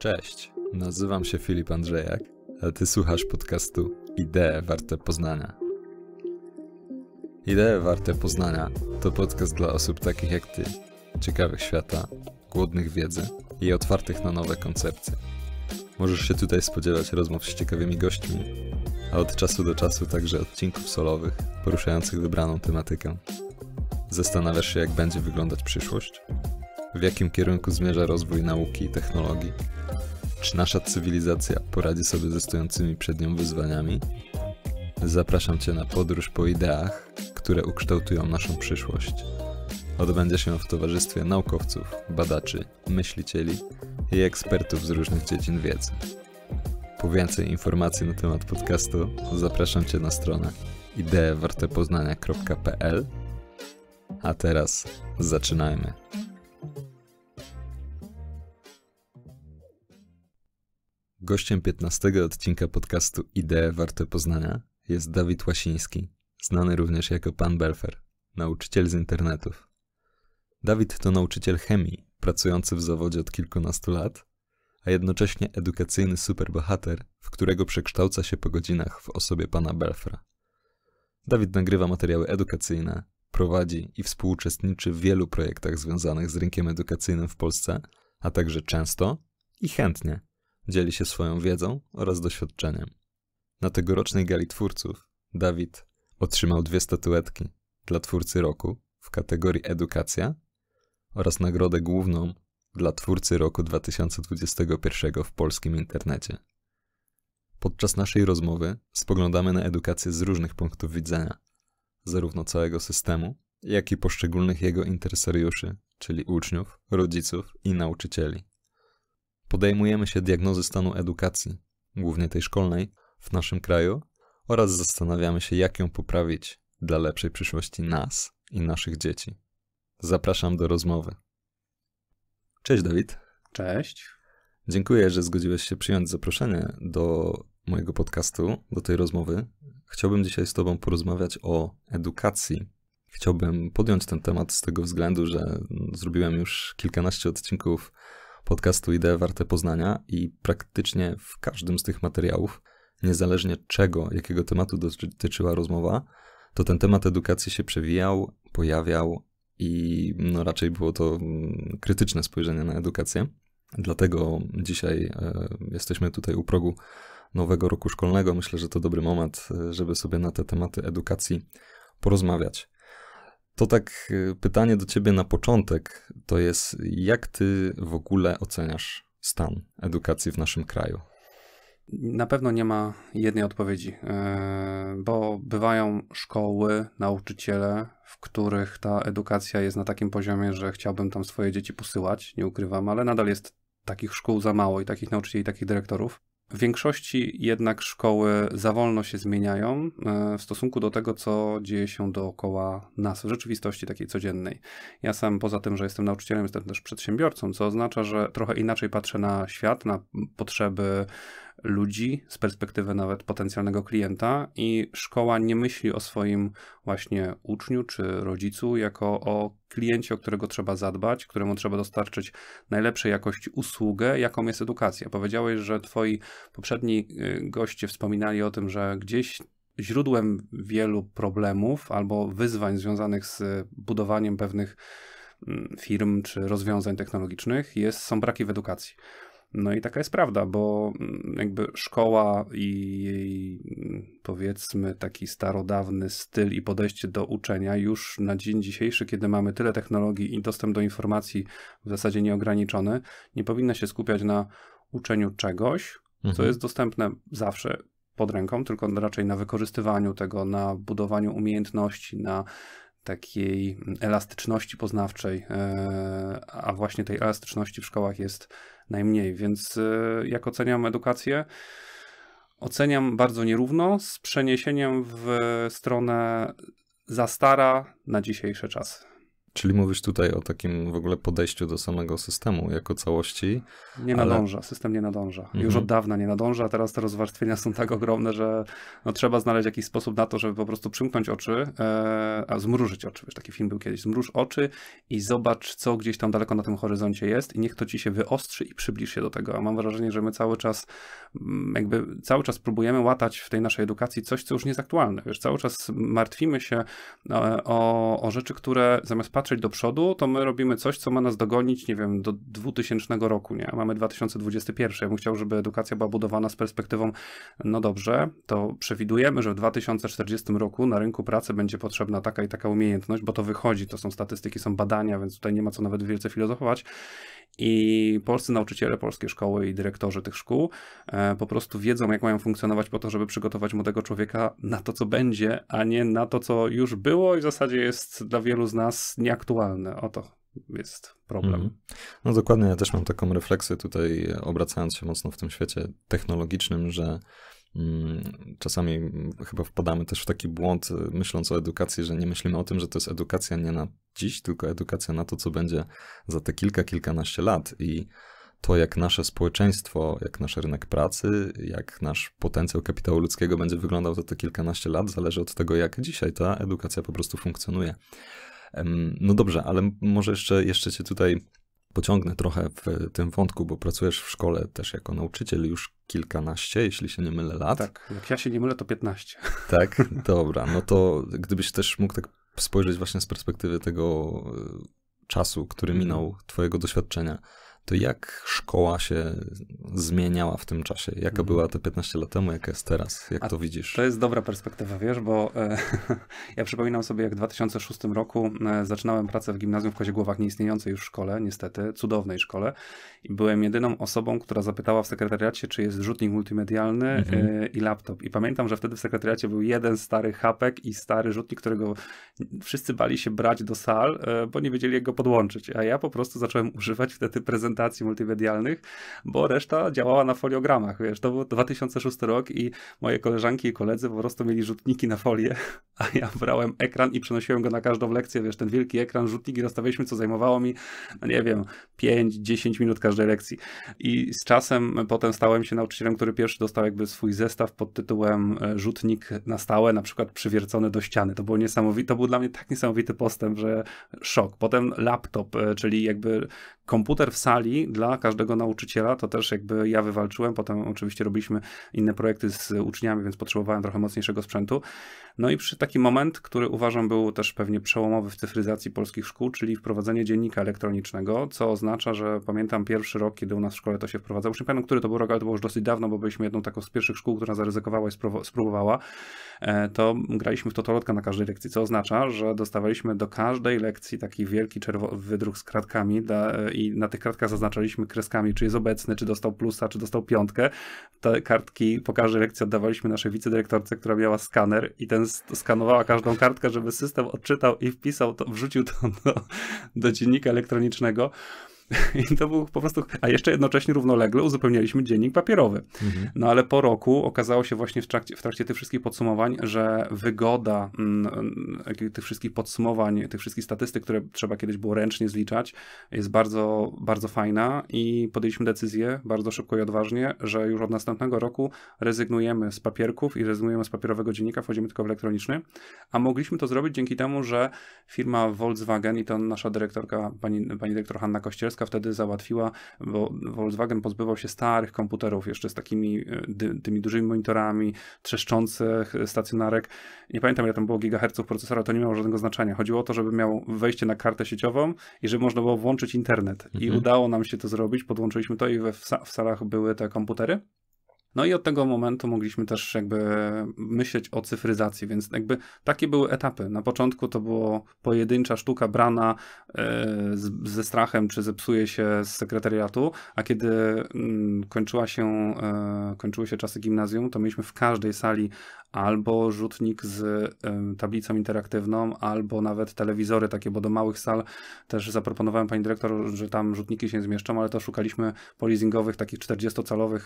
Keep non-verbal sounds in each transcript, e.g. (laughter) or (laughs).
Cześć, nazywam się Filip Andrzejak, a ty słuchasz podcastu Idee Warte Poznania. Idee Warte Poznania to podcast dla osób takich jak ty, ciekawych świata, głodnych wiedzy i otwartych na nowe koncepcje. Możesz się tutaj spodziewać rozmów z ciekawymi gośćmi, a od czasu do czasu także odcinków solowych poruszających wybraną tematykę. Zastanawiasz się, jak będzie wyglądać przyszłość? W jakim kierunku zmierza rozwój nauki i technologii? Czy nasza cywilizacja poradzi sobie ze stojącymi przed nią wyzwaniami? Zapraszam Cię na podróż po ideach, które ukształtują naszą przyszłość. Odbędzie się w towarzystwie naukowców, badaczy, myślicieli i ekspertów z różnych dziedzin wiedzy. Po więcej informacji na temat podcastu zapraszam Cię na stronę ideewartepoznania.pl A teraz zaczynajmy. Gościem 15 odcinka podcastu Idee Warte Poznania jest Dawid Łasiński, znany również jako Pan Belfer, nauczyciel z internetów. Dawid to nauczyciel chemii, pracujący w zawodzie od kilkunastu lat, a jednocześnie edukacyjny superbohater, w którego przekształca się po godzinach w osobie pana Belfra. Dawid nagrywa materiały edukacyjne, prowadzi i współuczestniczy w wielu projektach związanych z rynkiem edukacyjnym w Polsce, a także często i chętnie dzieli się swoją wiedzą oraz doświadczeniem. Na tegorocznej gali twórców Dawid otrzymał dwie statuetki dla twórcy roku w kategorii edukacja oraz nagrodę główną dla twórcy roku 2021 w polskim internecie. Podczas naszej rozmowy spoglądamy na edukację z różnych punktów widzenia, zarówno całego systemu, jak i poszczególnych jego interesariuszy, czyli uczniów, rodziców i nauczycieli podejmujemy się diagnozy stanu edukacji, głównie tej szkolnej, w naszym kraju oraz zastanawiamy się, jak ją poprawić dla lepszej przyszłości nas i naszych dzieci. Zapraszam do rozmowy. Cześć Dawid. Cześć. Dziękuję, że zgodziłeś się przyjąć zaproszenie do mojego podcastu, do tej rozmowy. Chciałbym dzisiaj z Tobą porozmawiać o edukacji. Chciałbym podjąć ten temat z tego względu, że zrobiłem już kilkanaście odcinków podcastu Idee Warte Poznania i praktycznie w każdym z tych materiałów, niezależnie czego, jakiego tematu dotyczyła rozmowa, to ten temat edukacji się przewijał, pojawiał i no raczej było to mm, krytyczne spojrzenie na edukację. Dlatego dzisiaj e, jesteśmy tutaj u progu nowego roku szkolnego. Myślę, że to dobry moment, e, żeby sobie na te tematy edukacji porozmawiać. To tak y, pytanie do ciebie na początek to jest, jak ty w ogóle oceniasz stan edukacji w naszym kraju? Na pewno nie ma jednej odpowiedzi, e, bo bywają szkoły, nauczyciele, w których ta edukacja jest na takim poziomie, że chciałbym tam swoje dzieci posyłać, nie ukrywam, ale nadal jest takich szkół za mało i takich nauczycieli, i takich dyrektorów. W większości jednak szkoły za wolno się zmieniają e, w stosunku do tego, co dzieje się dookoła nas w rzeczywistości takiej codziennej. Ja sam, poza tym, że jestem nauczycielem, jestem też przedsiębiorcą, co oznacza, że trochę inaczej patrzę na świat, na potrzeby ludzi, z perspektywy nawet potencjalnego klienta, i szkoła nie myśli o swoim właśnie uczniu czy rodzicu jako o kliencie, o którego trzeba zadbać, któremu trzeba dostarczyć najlepszej jakości usługę, jaką jest edukacja. Powiedziałeś, że twoi poprzedni y, goście wspominali o tym, że gdzieś źródłem wielu problemów albo wyzwań związanych z budowaniem pewnych mm, firm czy rozwiązań technologicznych jest, są braki w edukacji. No i taka jest prawda, bo mm, jakby szkoła i jej mm, powiedzmy taki starodawny styl i podejście do uczenia już na dzień dzisiejszy, kiedy mamy tyle technologii i dostęp do informacji w zasadzie nieograniczony, nie powinna się skupiać na uczeniu czegoś, mhm. co jest dostępne zawsze pod ręką, tylko raczej na wykorzystywaniu tego, na budowaniu umiejętności, na takiej elastyczności poznawczej, e, a właśnie tej elastyczności w szkołach jest najmniej. Więc e, jak oceniam edukację? Oceniam bardzo nierówno z przeniesieniem w stronę za stara na dzisiejsze czasy. Czyli mówisz tutaj o takim w ogóle podejściu do samego systemu jako całości. Nie ale... nadąża, system nie nadąża. Mhm. Już od dawna nie nadąża, a teraz te rozwarstwienia są tak ogromne, że no, trzeba znaleźć jakiś sposób na to, żeby po prostu przymknąć oczy, e, a zmrużyć oczy. Wiesz, taki film był kiedyś. Zmruż oczy i zobacz, co gdzieś tam daleko na tym horyzoncie jest i niech to ci się wyostrzy i przybliż się do tego. A mam wrażenie, że my cały czas mm, jakby cały czas próbujemy łatać w tej naszej edukacji coś, co już nie jest aktualne. Wiesz, cały czas martwimy się e, o, o rzeczy, które zamiast patrzeć do przodu, to my robimy coś, co ma nas dogonić, nie wiem, do 2000 roku, nie? Mamy 2021. Ja bym chciał, żeby edukacja była budowana z perspektywą, no dobrze, to przewidujemy, że w 2040 roku na rynku pracy będzie potrzebna taka i taka umiejętność, bo to wychodzi, to są statystyki, są badania, więc tutaj nie ma co nawet wielce filozofować i polscy nauczyciele, polskie szkoły i dyrektorzy tych szkół e, po prostu wiedzą, jak mają funkcjonować po to, żeby przygotować młodego człowieka na to, co będzie, a nie na to, co już było i w zasadzie jest dla wielu z nas nieaktualne. Oto jest problem. Mm. No dokładnie, ja też mam taką refleksję tutaj, obracając się mocno w tym świecie technologicznym, że Mm, czasami mm, chyba wpadamy też w taki błąd, y, myśląc o edukacji, że nie myślimy o tym, że to jest edukacja nie na dziś, tylko edukacja na to, co będzie za te kilka, kilkanaście lat. I to, jak nasze społeczeństwo, jak nasz rynek pracy, jak nasz potencjał kapitału ludzkiego będzie wyglądał za te kilkanaście lat, zależy od tego, jak dzisiaj ta edukacja po prostu funkcjonuje. No dobrze, ale może jeszcze, jeszcze Cię tutaj pociągnę trochę w tym wątku, bo pracujesz w szkole też jako nauczyciel już kilkanaście, jeśli się nie mylę, lat. Tak, jak ja się nie mylę, to 15. (laughs) Tak, dobra. No to gdybyś też mógł tak spojrzeć właśnie z perspektywy tego e, czasu, który mhm. minął, twojego doświadczenia to jak szkoła się zmieniała w tym czasie? Jaka mhm. była te 15 lat temu, jaka jest teraz? Jak A to widzisz? To jest dobra perspektywa, wiesz, bo e, (laughs) ja przypominam sobie, jak w 2006 roku e, zaczynałem pracę w gimnazjum w Koziegłowach, nieistniejącej już szkole, niestety, cudownej szkole i byłem jedyną osobą, która zapytała w sekretariacie, czy jest rzutnik multimedialny e, mhm. e, i laptop. I pamiętam, że wtedy w sekretariacie był jeden stary hapek i stary rzutnik, którego wszyscy bali się brać do sal, e, bo nie wiedzieli, jak go podłączyć. A ja po prostu zacząłem używać wtedy prezentacji prezentacji multimedialnych, bo reszta działała na foliogramach, wiesz, to był 2006 rok i moje koleżanki i koledzy po prostu mieli rzutniki na folię, a ja brałem ekran i przenosiłem go na każdą lekcję, wiesz, ten wielki ekran, rzutniki rozstawialiśmy, co zajmowało mi, no nie wiem, 5-10 minut każdej lekcji. I z czasem potem stałem się nauczycielem, który pierwszy dostał jakby swój zestaw pod tytułem e, rzutnik na stałe, na przykład przywiercony do ściany. To było niesamowite, to był dla mnie tak niesamowity postęp, że szok. Potem laptop, e, czyli jakby komputer w sali dla każdego nauczyciela, to też jakby ja wywalczyłem, potem oczywiście robiliśmy inne projekty z uczniami, więc potrzebowałem trochę mocniejszego sprzętu. No i przy taki moment, który uważam był też pewnie przełomowy w cyfryzacji polskich szkół, czyli wprowadzenie dziennika elektronicznego, co oznacza, że pamiętam pierwszy rok, kiedy u nas w szkole to się wprowadzało, już nie pamiętam, który to był rok, ale to było już dosyć dawno, bo byliśmy jedną taką z pierwszych szkół, która zaryzykowała i spróbowała, e, to graliśmy w totolotka na każdej lekcji, co oznacza, że dostawaliśmy do każdej lekcji taki wielki czerwony wydruk z kratkami dla, e, i na tych kartkach zaznaczaliśmy kreskami, czy jest obecny, czy dostał plusa, czy dostał piątkę. Te kartki po każdej lekcji oddawaliśmy naszej wicedyrektorce, która miała skaner i ten skanowała każdą kartkę, żeby system odczytał i wpisał to, wrzucił to do, do dziennika elektronicznego. (laughs) I to był po prostu, a jeszcze jednocześnie równolegle uzupełnialiśmy dziennik papierowy. Mhm. No ale po roku okazało się właśnie w trakcie, w trakcie tych wszystkich podsumowań, że wygoda m, mm, mm, tych wszystkich podsumowań, tych wszystkich statystyk, które trzeba kiedyś było ręcznie zliczać, jest bardzo, bardzo fajna i podjęliśmy decyzję bardzo szybko i odważnie, że już od następnego roku rezygnujemy z papierków i rezygnujemy z papierowego dziennika, wchodzimy tylko w elektroniczny, a mogliśmy to zrobić dzięki temu, że firma Volkswagen i to nasza dyrektorka, pani, pani dyrektor Hanna Kościelska, Polska wtedy załatwiła, bo Volkswagen pozbywał się starych komputerów jeszcze z takimi e, dy, tymi dużymi monitorami, trzeszczących stacjonarek. Nie pamiętam ile tam było gigaherców procesora, to nie miało żadnego znaczenia. Chodziło o to, żeby miał wejście na kartę sieciową i żeby można było włączyć internet. Mhm. I udało nam się to zrobić, podłączyliśmy to i we, w, w salach były te komputery. No i od tego momentu mogliśmy też jakby myśleć o cyfryzacji, więc jakby takie były etapy. Na początku to było pojedyncza sztuka brana e, z, ze strachem, czy zepsuje się z sekretariatu, a kiedy mm, kończyła się, e, kończyły się czasy gimnazjum, to mieliśmy w każdej sali albo rzutnik z e, tablicą interaktywną, albo nawet telewizory takie, bo do małych sal też zaproponowałem pani dyrektor, że tam rzutniki się zmieszczą, ale to szukaliśmy polizingowych takich 40-calowych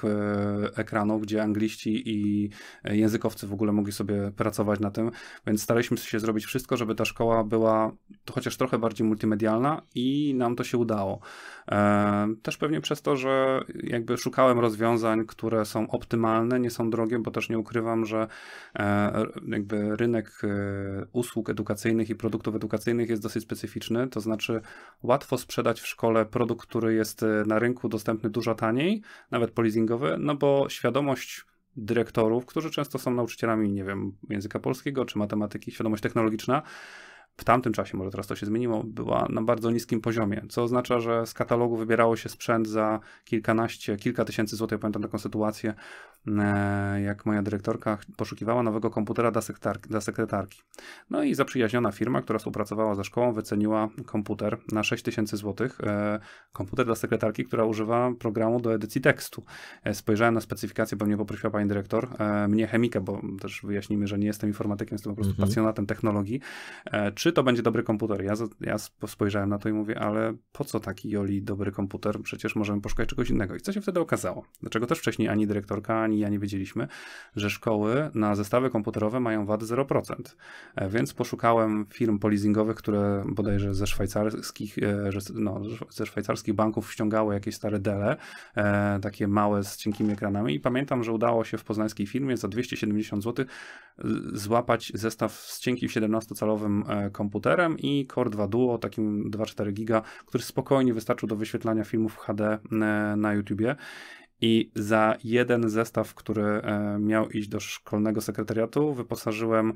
ekranów, ekranu, gdzie angliści i e, językowcy w ogóle mogli sobie pracować na tym, więc staraliśmy się zrobić wszystko, żeby ta szkoła była chociaż trochę bardziej multimedialna i nam to się udało. E, też pewnie przez to, że jakby szukałem rozwiązań, które są optymalne, nie są drogie, bo też nie ukrywam, że e, jakby rynek usług edukacyjnych i produktów edukacyjnych jest dosyć specyficzny, to znaczy łatwo sprzedać w szkole produkt, który jest na rynku dostępny dużo taniej, nawet polizingowy, no bo świadomość dyrektorów, którzy często są nauczycielami, nie wiem, języka polskiego czy matematyki, świadomość technologiczna, w tamtym czasie, może teraz to się zmieniło, była na bardzo niskim poziomie, co oznacza, że z katalogu wybierało się sprzęt za kilkanaście, kilka tysięcy złotych. Ja pamiętam taką sytuację, e, jak moja dyrektorka poszukiwała nowego komputera dla, sekretarki, No i zaprzyjaźniona firma, która współpracowała ze szkołą, wyceniła komputer na 6 tysięcy złotych. E, komputer dla sekretarki, która używa programu do edycji tekstu. E, spojrzałem na specyfikację, bo mnie poprosiła pani dyrektor, mnie chemikę, bo też wyjaśnimy, że nie jestem informatykiem, jestem po prostu mhm. pasjonatem technologii czy to będzie dobry komputer. Ja, ja spojrzałem na to i mówię, ale po co taki Joli dobry komputer? Przecież możemy poszukać czegoś innego. I co się wtedy okazało? Dlaczego też wcześniej ani dyrektorka, ani ja nie wiedzieliśmy, że szkoły na zestawy komputerowe mają wad 0%. E, więc poszukałem firm polizingowych, które bodajże ze szwajcarskich, e, no, ze szwajcarskich banków ściągały jakieś stare dele, e, takie małe z cienkimi ekranami i pamiętam, że udało się w poznańskiej firmie za 270 zł złapać zestaw z cienkim 17-calowym komputerem i Core 2 Duo, takim 2,4 giga, który spokojnie wystarczył do wyświetlania filmów HD e, na YouTubie. I za jeden zestaw, który e, miał iść do szkolnego sekretariatu, wyposażyłem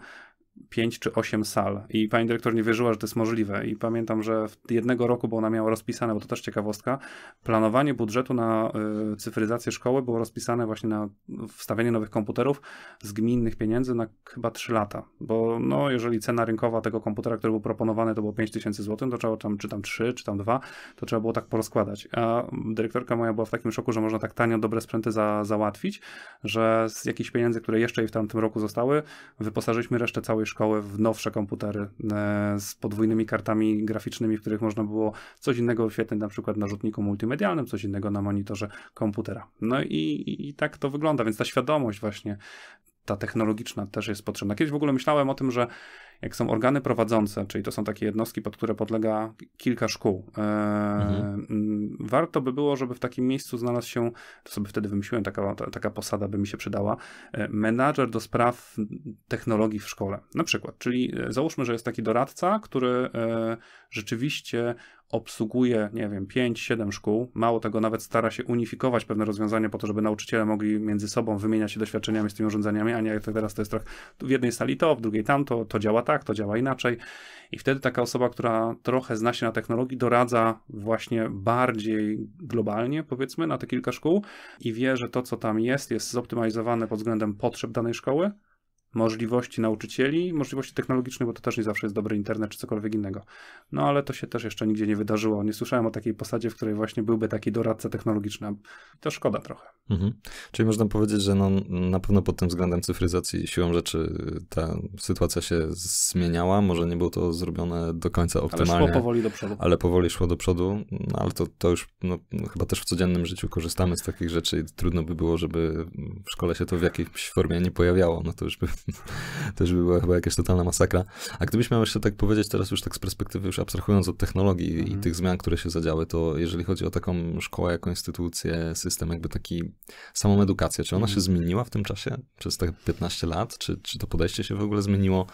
pięć czy osiem sal i pani dyrektor nie wierzyła, że to jest możliwe i pamiętam, że w jednego roku, bo ona miała rozpisane, bo to też ciekawostka, planowanie budżetu na y, cyfryzację szkoły było rozpisane właśnie na wstawienie nowych komputerów z gminnych pieniędzy na chyba trzy lata, bo no jeżeli cena rynkowa tego komputera, który był proponowany to było tysięcy złotych, to trzeba tam czy tam trzy, czy tam dwa, to trzeba było tak porozkładać. A dyrektorka moja była w takim szoku, że można tak tanio dobre sprzęty za, załatwić, że z jakichś pieniędzy, które jeszcze jej w tamtym roku zostały, wyposażyliśmy resztę całej szkoły w nowsze komputery e, z podwójnymi kartami graficznymi, w których można było coś innego wyświetlić na przykład na rzutniku multimedialnym, coś innego na monitorze komputera. No i, i, i tak to wygląda, więc ta świadomość właśnie, ta technologiczna też jest potrzebna. Kiedyś w ogóle myślałem o tym, że jak są organy prowadzące, czyli to są takie jednostki, pod które podlega kilka szkół, e, mhm. warto by było, żeby w takim miejscu znalazł się, to sobie wtedy wymyśliłem, taka, ta, taka posada by mi się przydała, e, menadżer do spraw technologii w szkole, na przykład. Czyli e, załóżmy, że jest taki doradca, który e, rzeczywiście obsługuje, nie wiem, 5-7 szkół, mało tego nawet stara się unifikować pewne rozwiązania po to, żeby nauczyciele mogli między sobą wymieniać się doświadczeniami z tymi urządzeniami, a nie jak teraz to jest trochę w jednej sali to, w drugiej tamto, to działa tak, to działa inaczej i wtedy taka osoba, która trochę zna się na technologii, doradza właśnie bardziej globalnie, powiedzmy, na te kilka szkół i wie, że to, co tam jest, jest zoptymalizowane pod względem potrzeb danej szkoły, możliwości nauczycieli, możliwości technologiczne, bo to też nie zawsze jest dobry internet czy cokolwiek innego. No ale to się też jeszcze nigdzie nie wydarzyło. Nie słyszałem o takiej posadzie, w której właśnie byłby taki doradca technologiczny. To szkoda trochę. Mhm. Czyli można powiedzieć, że no, na pewno pod tym względem cyfryzacji siłą rzeczy ta sytuacja się zmieniała. Może nie było to zrobione do końca optymalnie. Ale szło powoli do przodu. Ale powoli szło do przodu, no, ale to, to już no, chyba też w codziennym życiu korzystamy z takich rzeczy i trudno by było, żeby w szkole się to w jakiejś formie nie pojawiało. No to już by (laughs) też by była chyba jakaś totalna masakra. A gdybyś miał jeszcze tak powiedzieć teraz już tak z perspektywy, już abstrahując od technologii i mhm. tych zmian, które się zadziały, to jeżeli chodzi o taką szkołę jako instytucję, system, jakby taki samą edukację, czy ona się mhm. zmieniła w tym czasie przez te 15 lat? Czy, czy to podejście się w ogóle zmieniło?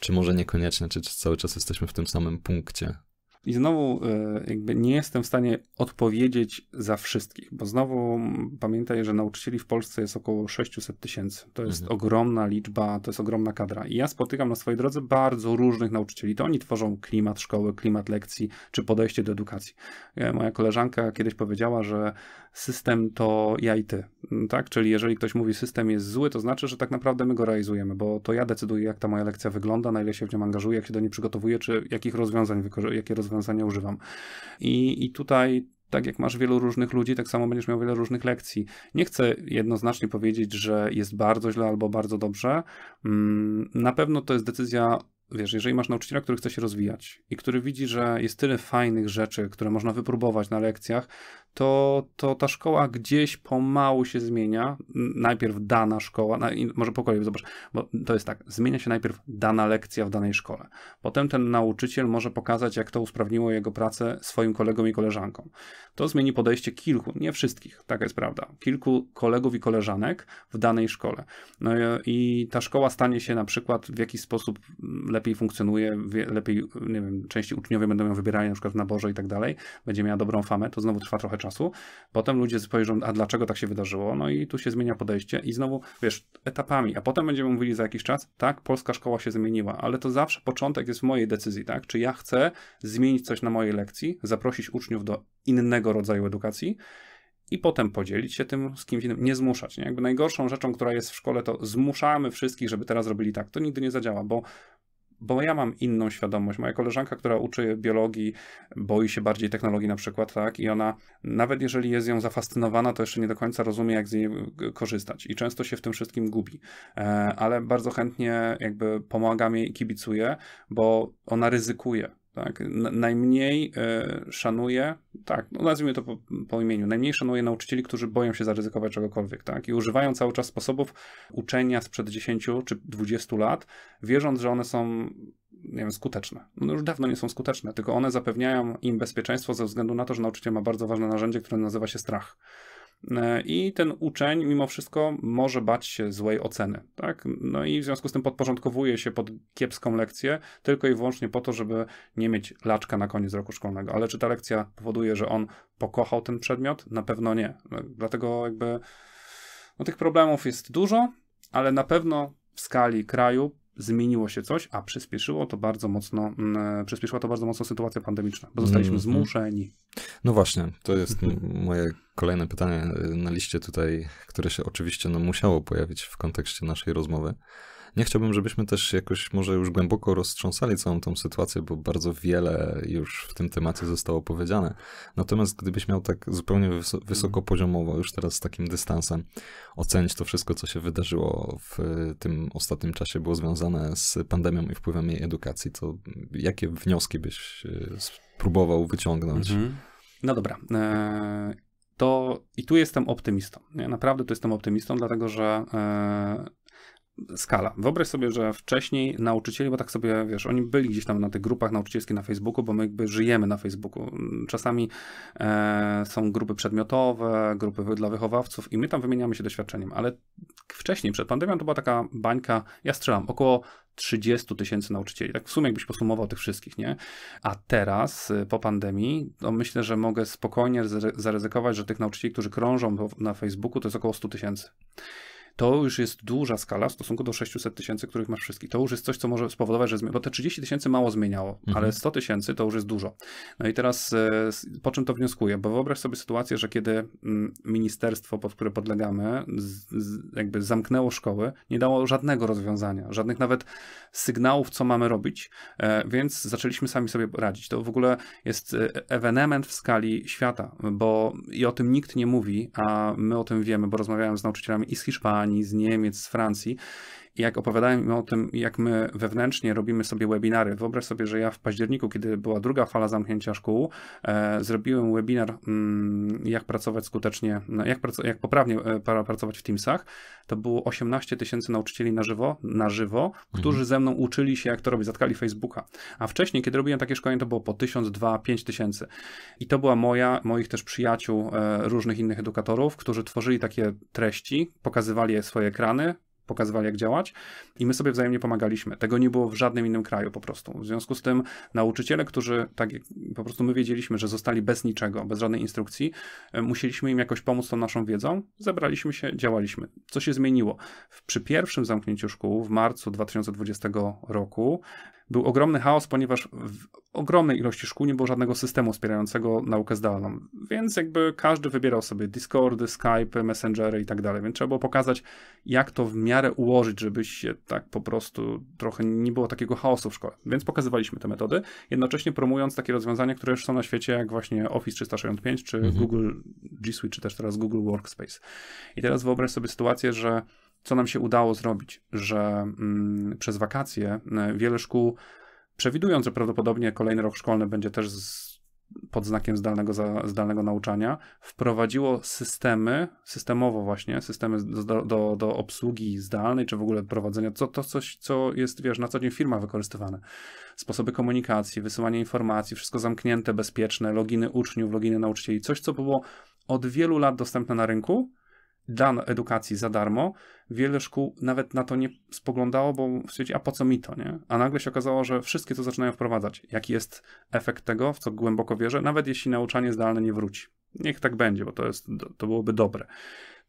Czy może niekoniecznie? Czy, czy cały czas jesteśmy w tym samym punkcie? I znowu e, jakby nie jestem w stanie odpowiedzieć za wszystkich, bo znowu pamiętaj, że nauczycieli w Polsce jest około 600 tysięcy. To jest mhm. ogromna liczba, to jest ogromna kadra. I ja spotykam na swojej drodze bardzo różnych nauczycieli. To oni tworzą klimat szkoły, klimat lekcji, czy podejście do edukacji. E, moja koleżanka kiedyś powiedziała, że system to ja i ty, mm, tak? Czyli jeżeli ktoś mówi system jest zły, to znaczy, że tak naprawdę my go realizujemy, bo to ja decyduję, jak ta moja lekcja wygląda, na ile się w nią angażuję, jak się do niej przygotowuję, czy jakich rozwiązań, jakie rozwiązania używam. I, i tutaj tak jak masz wielu różnych ludzi, tak samo będziesz miał wiele różnych lekcji. Nie chcę jednoznacznie powiedzieć, że jest bardzo źle albo bardzo dobrze. Mm, na pewno to jest decyzja wiesz, jeżeli masz nauczyciela, który chce się rozwijać i który widzi, że jest tyle fajnych rzeczy, które można wypróbować na lekcjach, to, to ta szkoła gdzieś pomału się zmienia. Najpierw dana szkoła, może po kolei, zobacz, bo to jest tak, zmienia się najpierw dana lekcja w danej szkole. Potem ten nauczyciel może pokazać, jak to usprawniło jego pracę swoim kolegom i koleżankom. To zmieni podejście kilku, nie wszystkich, taka jest prawda, kilku kolegów i koleżanek w danej szkole. No i ta szkoła stanie się na przykład w jakiś sposób mm, lepiej funkcjonuje, lepiej, nie wiem, części uczniowie będą ją wybierali na przykład w naborze i tak dalej, będzie miała dobrą famę, to znowu trwa trochę czasu. Potem ludzie spojrzą, a dlaczego tak się wydarzyło? No i tu się zmienia podejście i znowu, wiesz, etapami, a potem będziemy mówili za jakiś czas, tak, polska szkoła się zmieniła, ale to zawsze początek jest w mojej decyzji, tak? Czy ja chcę zmienić coś na mojej lekcji, zaprosić uczniów do innego rodzaju edukacji, i potem podzielić się tym z kimś innym, nie zmuszać. Nie? Jakby najgorszą rzeczą, która jest w szkole, to zmuszamy wszystkich, żeby teraz robili tak. To nigdy nie zadziała, bo bo ja mam inną świadomość. Moja koleżanka, która uczy biologii, boi się bardziej technologii na przykład, tak? I ona, nawet jeżeli jest ją zafascynowana, to jeszcze nie do końca rozumie, jak z niej korzystać. I często się w tym wszystkim gubi. E, ale bardzo chętnie jakby pomagam jej i kibicuję, bo ona ryzykuje tak, najmniej y, e, szanuje, tak, no nazwijmy to po, po, imieniu, najmniej szanuje nauczycieli, którzy boją się zaryzykować czegokolwiek, tak, i używają cały czas sposobów uczenia sprzed 10 czy 20 lat, wierząc, że one są, nie wiem, skuteczne. No już dawno nie są skuteczne, tylko one zapewniają im bezpieczeństwo ze względu na to, że nauczyciel ma bardzo ważne narzędzie, które nazywa się strach. E, i ten uczeń mimo wszystko może bać się złej oceny, tak? No i w związku z tym podporządkowuje się pod kiepską lekcję tylko i wyłącznie po to, żeby nie mieć laczka na koniec roku szkolnego. Ale czy ta lekcja powoduje, że on pokochał ten przedmiot? Na pewno nie. No, dlatego jakby no, tych problemów jest dużo, ale na pewno w skali kraju zmieniło się coś, a przyspieszyło to bardzo mocno, mm, e, przyspieszyła to bardzo mocno sytuacja pandemiczna, bo mhm, zostaliśmy mm -hmm. zmuszeni. No właśnie, to jest mhm. moje kolejne pytanie e, na liście tutaj, które się oczywiście no, musiało pojawić w kontekście naszej rozmowy. Nie chciałbym, żebyśmy też jakoś może już głęboko roztrząsali całą tą sytuację, bo bardzo wiele już w tym temacie zostało powiedziane. Natomiast gdybyś miał tak zupełnie wys mhm. wysokopoziomowo, już teraz z takim dystansem, ocenić to wszystko, co się wydarzyło w y, tym ostatnim czasie, było związane z pandemią i wpływem jej edukacji, to jakie wnioski byś y, spróbował wyciągnąć? Mhm. No dobra. E, to i tu jestem optymistą. Nie? Naprawdę tu jestem optymistą, dlatego że e, skala. Wyobraź sobie, że wcześniej nauczycieli, bo tak sobie, wiesz, oni byli gdzieś tam na tych grupach nauczycielskich na Facebooku, bo my jakby żyjemy na Facebooku. Czasami e, są grupy przedmiotowe, grupy dla wychowawców i my tam wymieniamy się doświadczeniem, ale wcześniej, przed pandemią, to była taka bańka, ja strzelam, około 30 tysięcy nauczycieli. Tak w sumie jakbyś posumował tych wszystkich, nie? A teraz y, po pandemii, to no myślę, że mogę spokojnie zaryzykować, że tych nauczycieli, którzy krążą na Facebooku, to jest około 100 tysięcy to już jest duża skala w stosunku do 600 tysięcy, których masz wszystkich. To już jest coś, co może spowodować, że. Bo te 30 tysięcy mało zmieniało, mhm. ale 100 tysięcy to już jest dużo. No i teraz e, po czym to wnioskuję? Bo wyobraź sobie sytuację, że kiedy mm, ministerstwo, pod które podlegamy, jakby zamknęło szkoły, nie dało żadnego rozwiązania, żadnych nawet sygnałów, co mamy robić, e, więc zaczęliśmy sami sobie radzić. To w ogóle jest e, ewenement w skali świata, bo i o tym nikt nie mówi, a my o tym wiemy, bo rozmawiałem z nauczycielami i z Hiszpanii, Hiszpanii, z Niemiec, z Francji jak opowiadałem im o tym, jak my wewnętrznie robimy sobie webinary, wyobraź sobie, że ja w październiku, kiedy była druga fala zamknięcia szkół, e, zrobiłem webinar, mm, jak pracować skutecznie, no, jak, prac- jak poprawnie e, pracować w Teamsach. To było 18 tysięcy nauczycieli na żywo, na żywo, mhm. którzy ze mną uczyli się, jak to robić, zatkali Facebooka. A wcześniej, kiedy robiłem takie szkolenie, to było po 1000, 2, 5 tysięcy. I to była moja, moich też przyjaciół, e, różnych innych edukatorów, którzy tworzyli takie treści, pokazywali swoje ekrany, pokazywali, jak działać, i my sobie wzajemnie pomagaliśmy. Tego nie było w żadnym innym kraju po prostu. W związku z tym nauczyciele, którzy tak po prostu my wiedzieliśmy, że zostali bez niczego, bez żadnej instrukcji, e, musieliśmy im jakoś pomóc tą naszą wiedzą, zebraliśmy się, działaliśmy. Co się zmieniło? Przy pierwszym zamknięciu szkół w marcu 2020 roku był ogromny chaos, ponieważ w ogromnej ilości szkół nie było żadnego systemu wspierającego naukę zdalną. Więc jakby każdy wybierał sobie Discordy, Skype, Messengery i tak dalej. Więc trzeba było pokazać, jak to w miarę ułożyć, żeby się tak po prostu trochę nie było takiego chaosu w szkole. Więc pokazywaliśmy te metody, jednocześnie promując takie rozwiązania, które już są na świecie, jak właśnie Office 365, czy mhm. Google G Suite, czy też teraz Google Workspace. I teraz wyobraź sobie sytuację, że co nam się udało zrobić, że mm, przez wakacje e, wiele szkół, przewidując, że prawdopodobnie kolejny rok szkolny będzie też z, pod znakiem zdalnego, za, zdalnego nauczania, wprowadziło systemy, systemowo właśnie, systemy do, do, do obsługi zdalnej, czy w ogóle prowadzenia, co, to coś, co jest, wiesz, na co dzień w firmach wykorzystywane. Sposoby komunikacji, wysyłanie informacji, wszystko zamknięte, bezpieczne, loginy uczniów, loginy nauczycieli, coś, co było od wielu lat dostępne na rynku, dano edukacji za darmo, wiele szkół nawet na to nie spoglądało, bo stwierdzi, a po co mi to, nie? A nagle się okazało, że wszystkie to zaczynają wprowadzać. Jaki jest efekt tego, w co głęboko wierzę, nawet jeśli nauczanie zdalne nie wróci. Niech tak będzie, bo to, jest, to byłoby dobre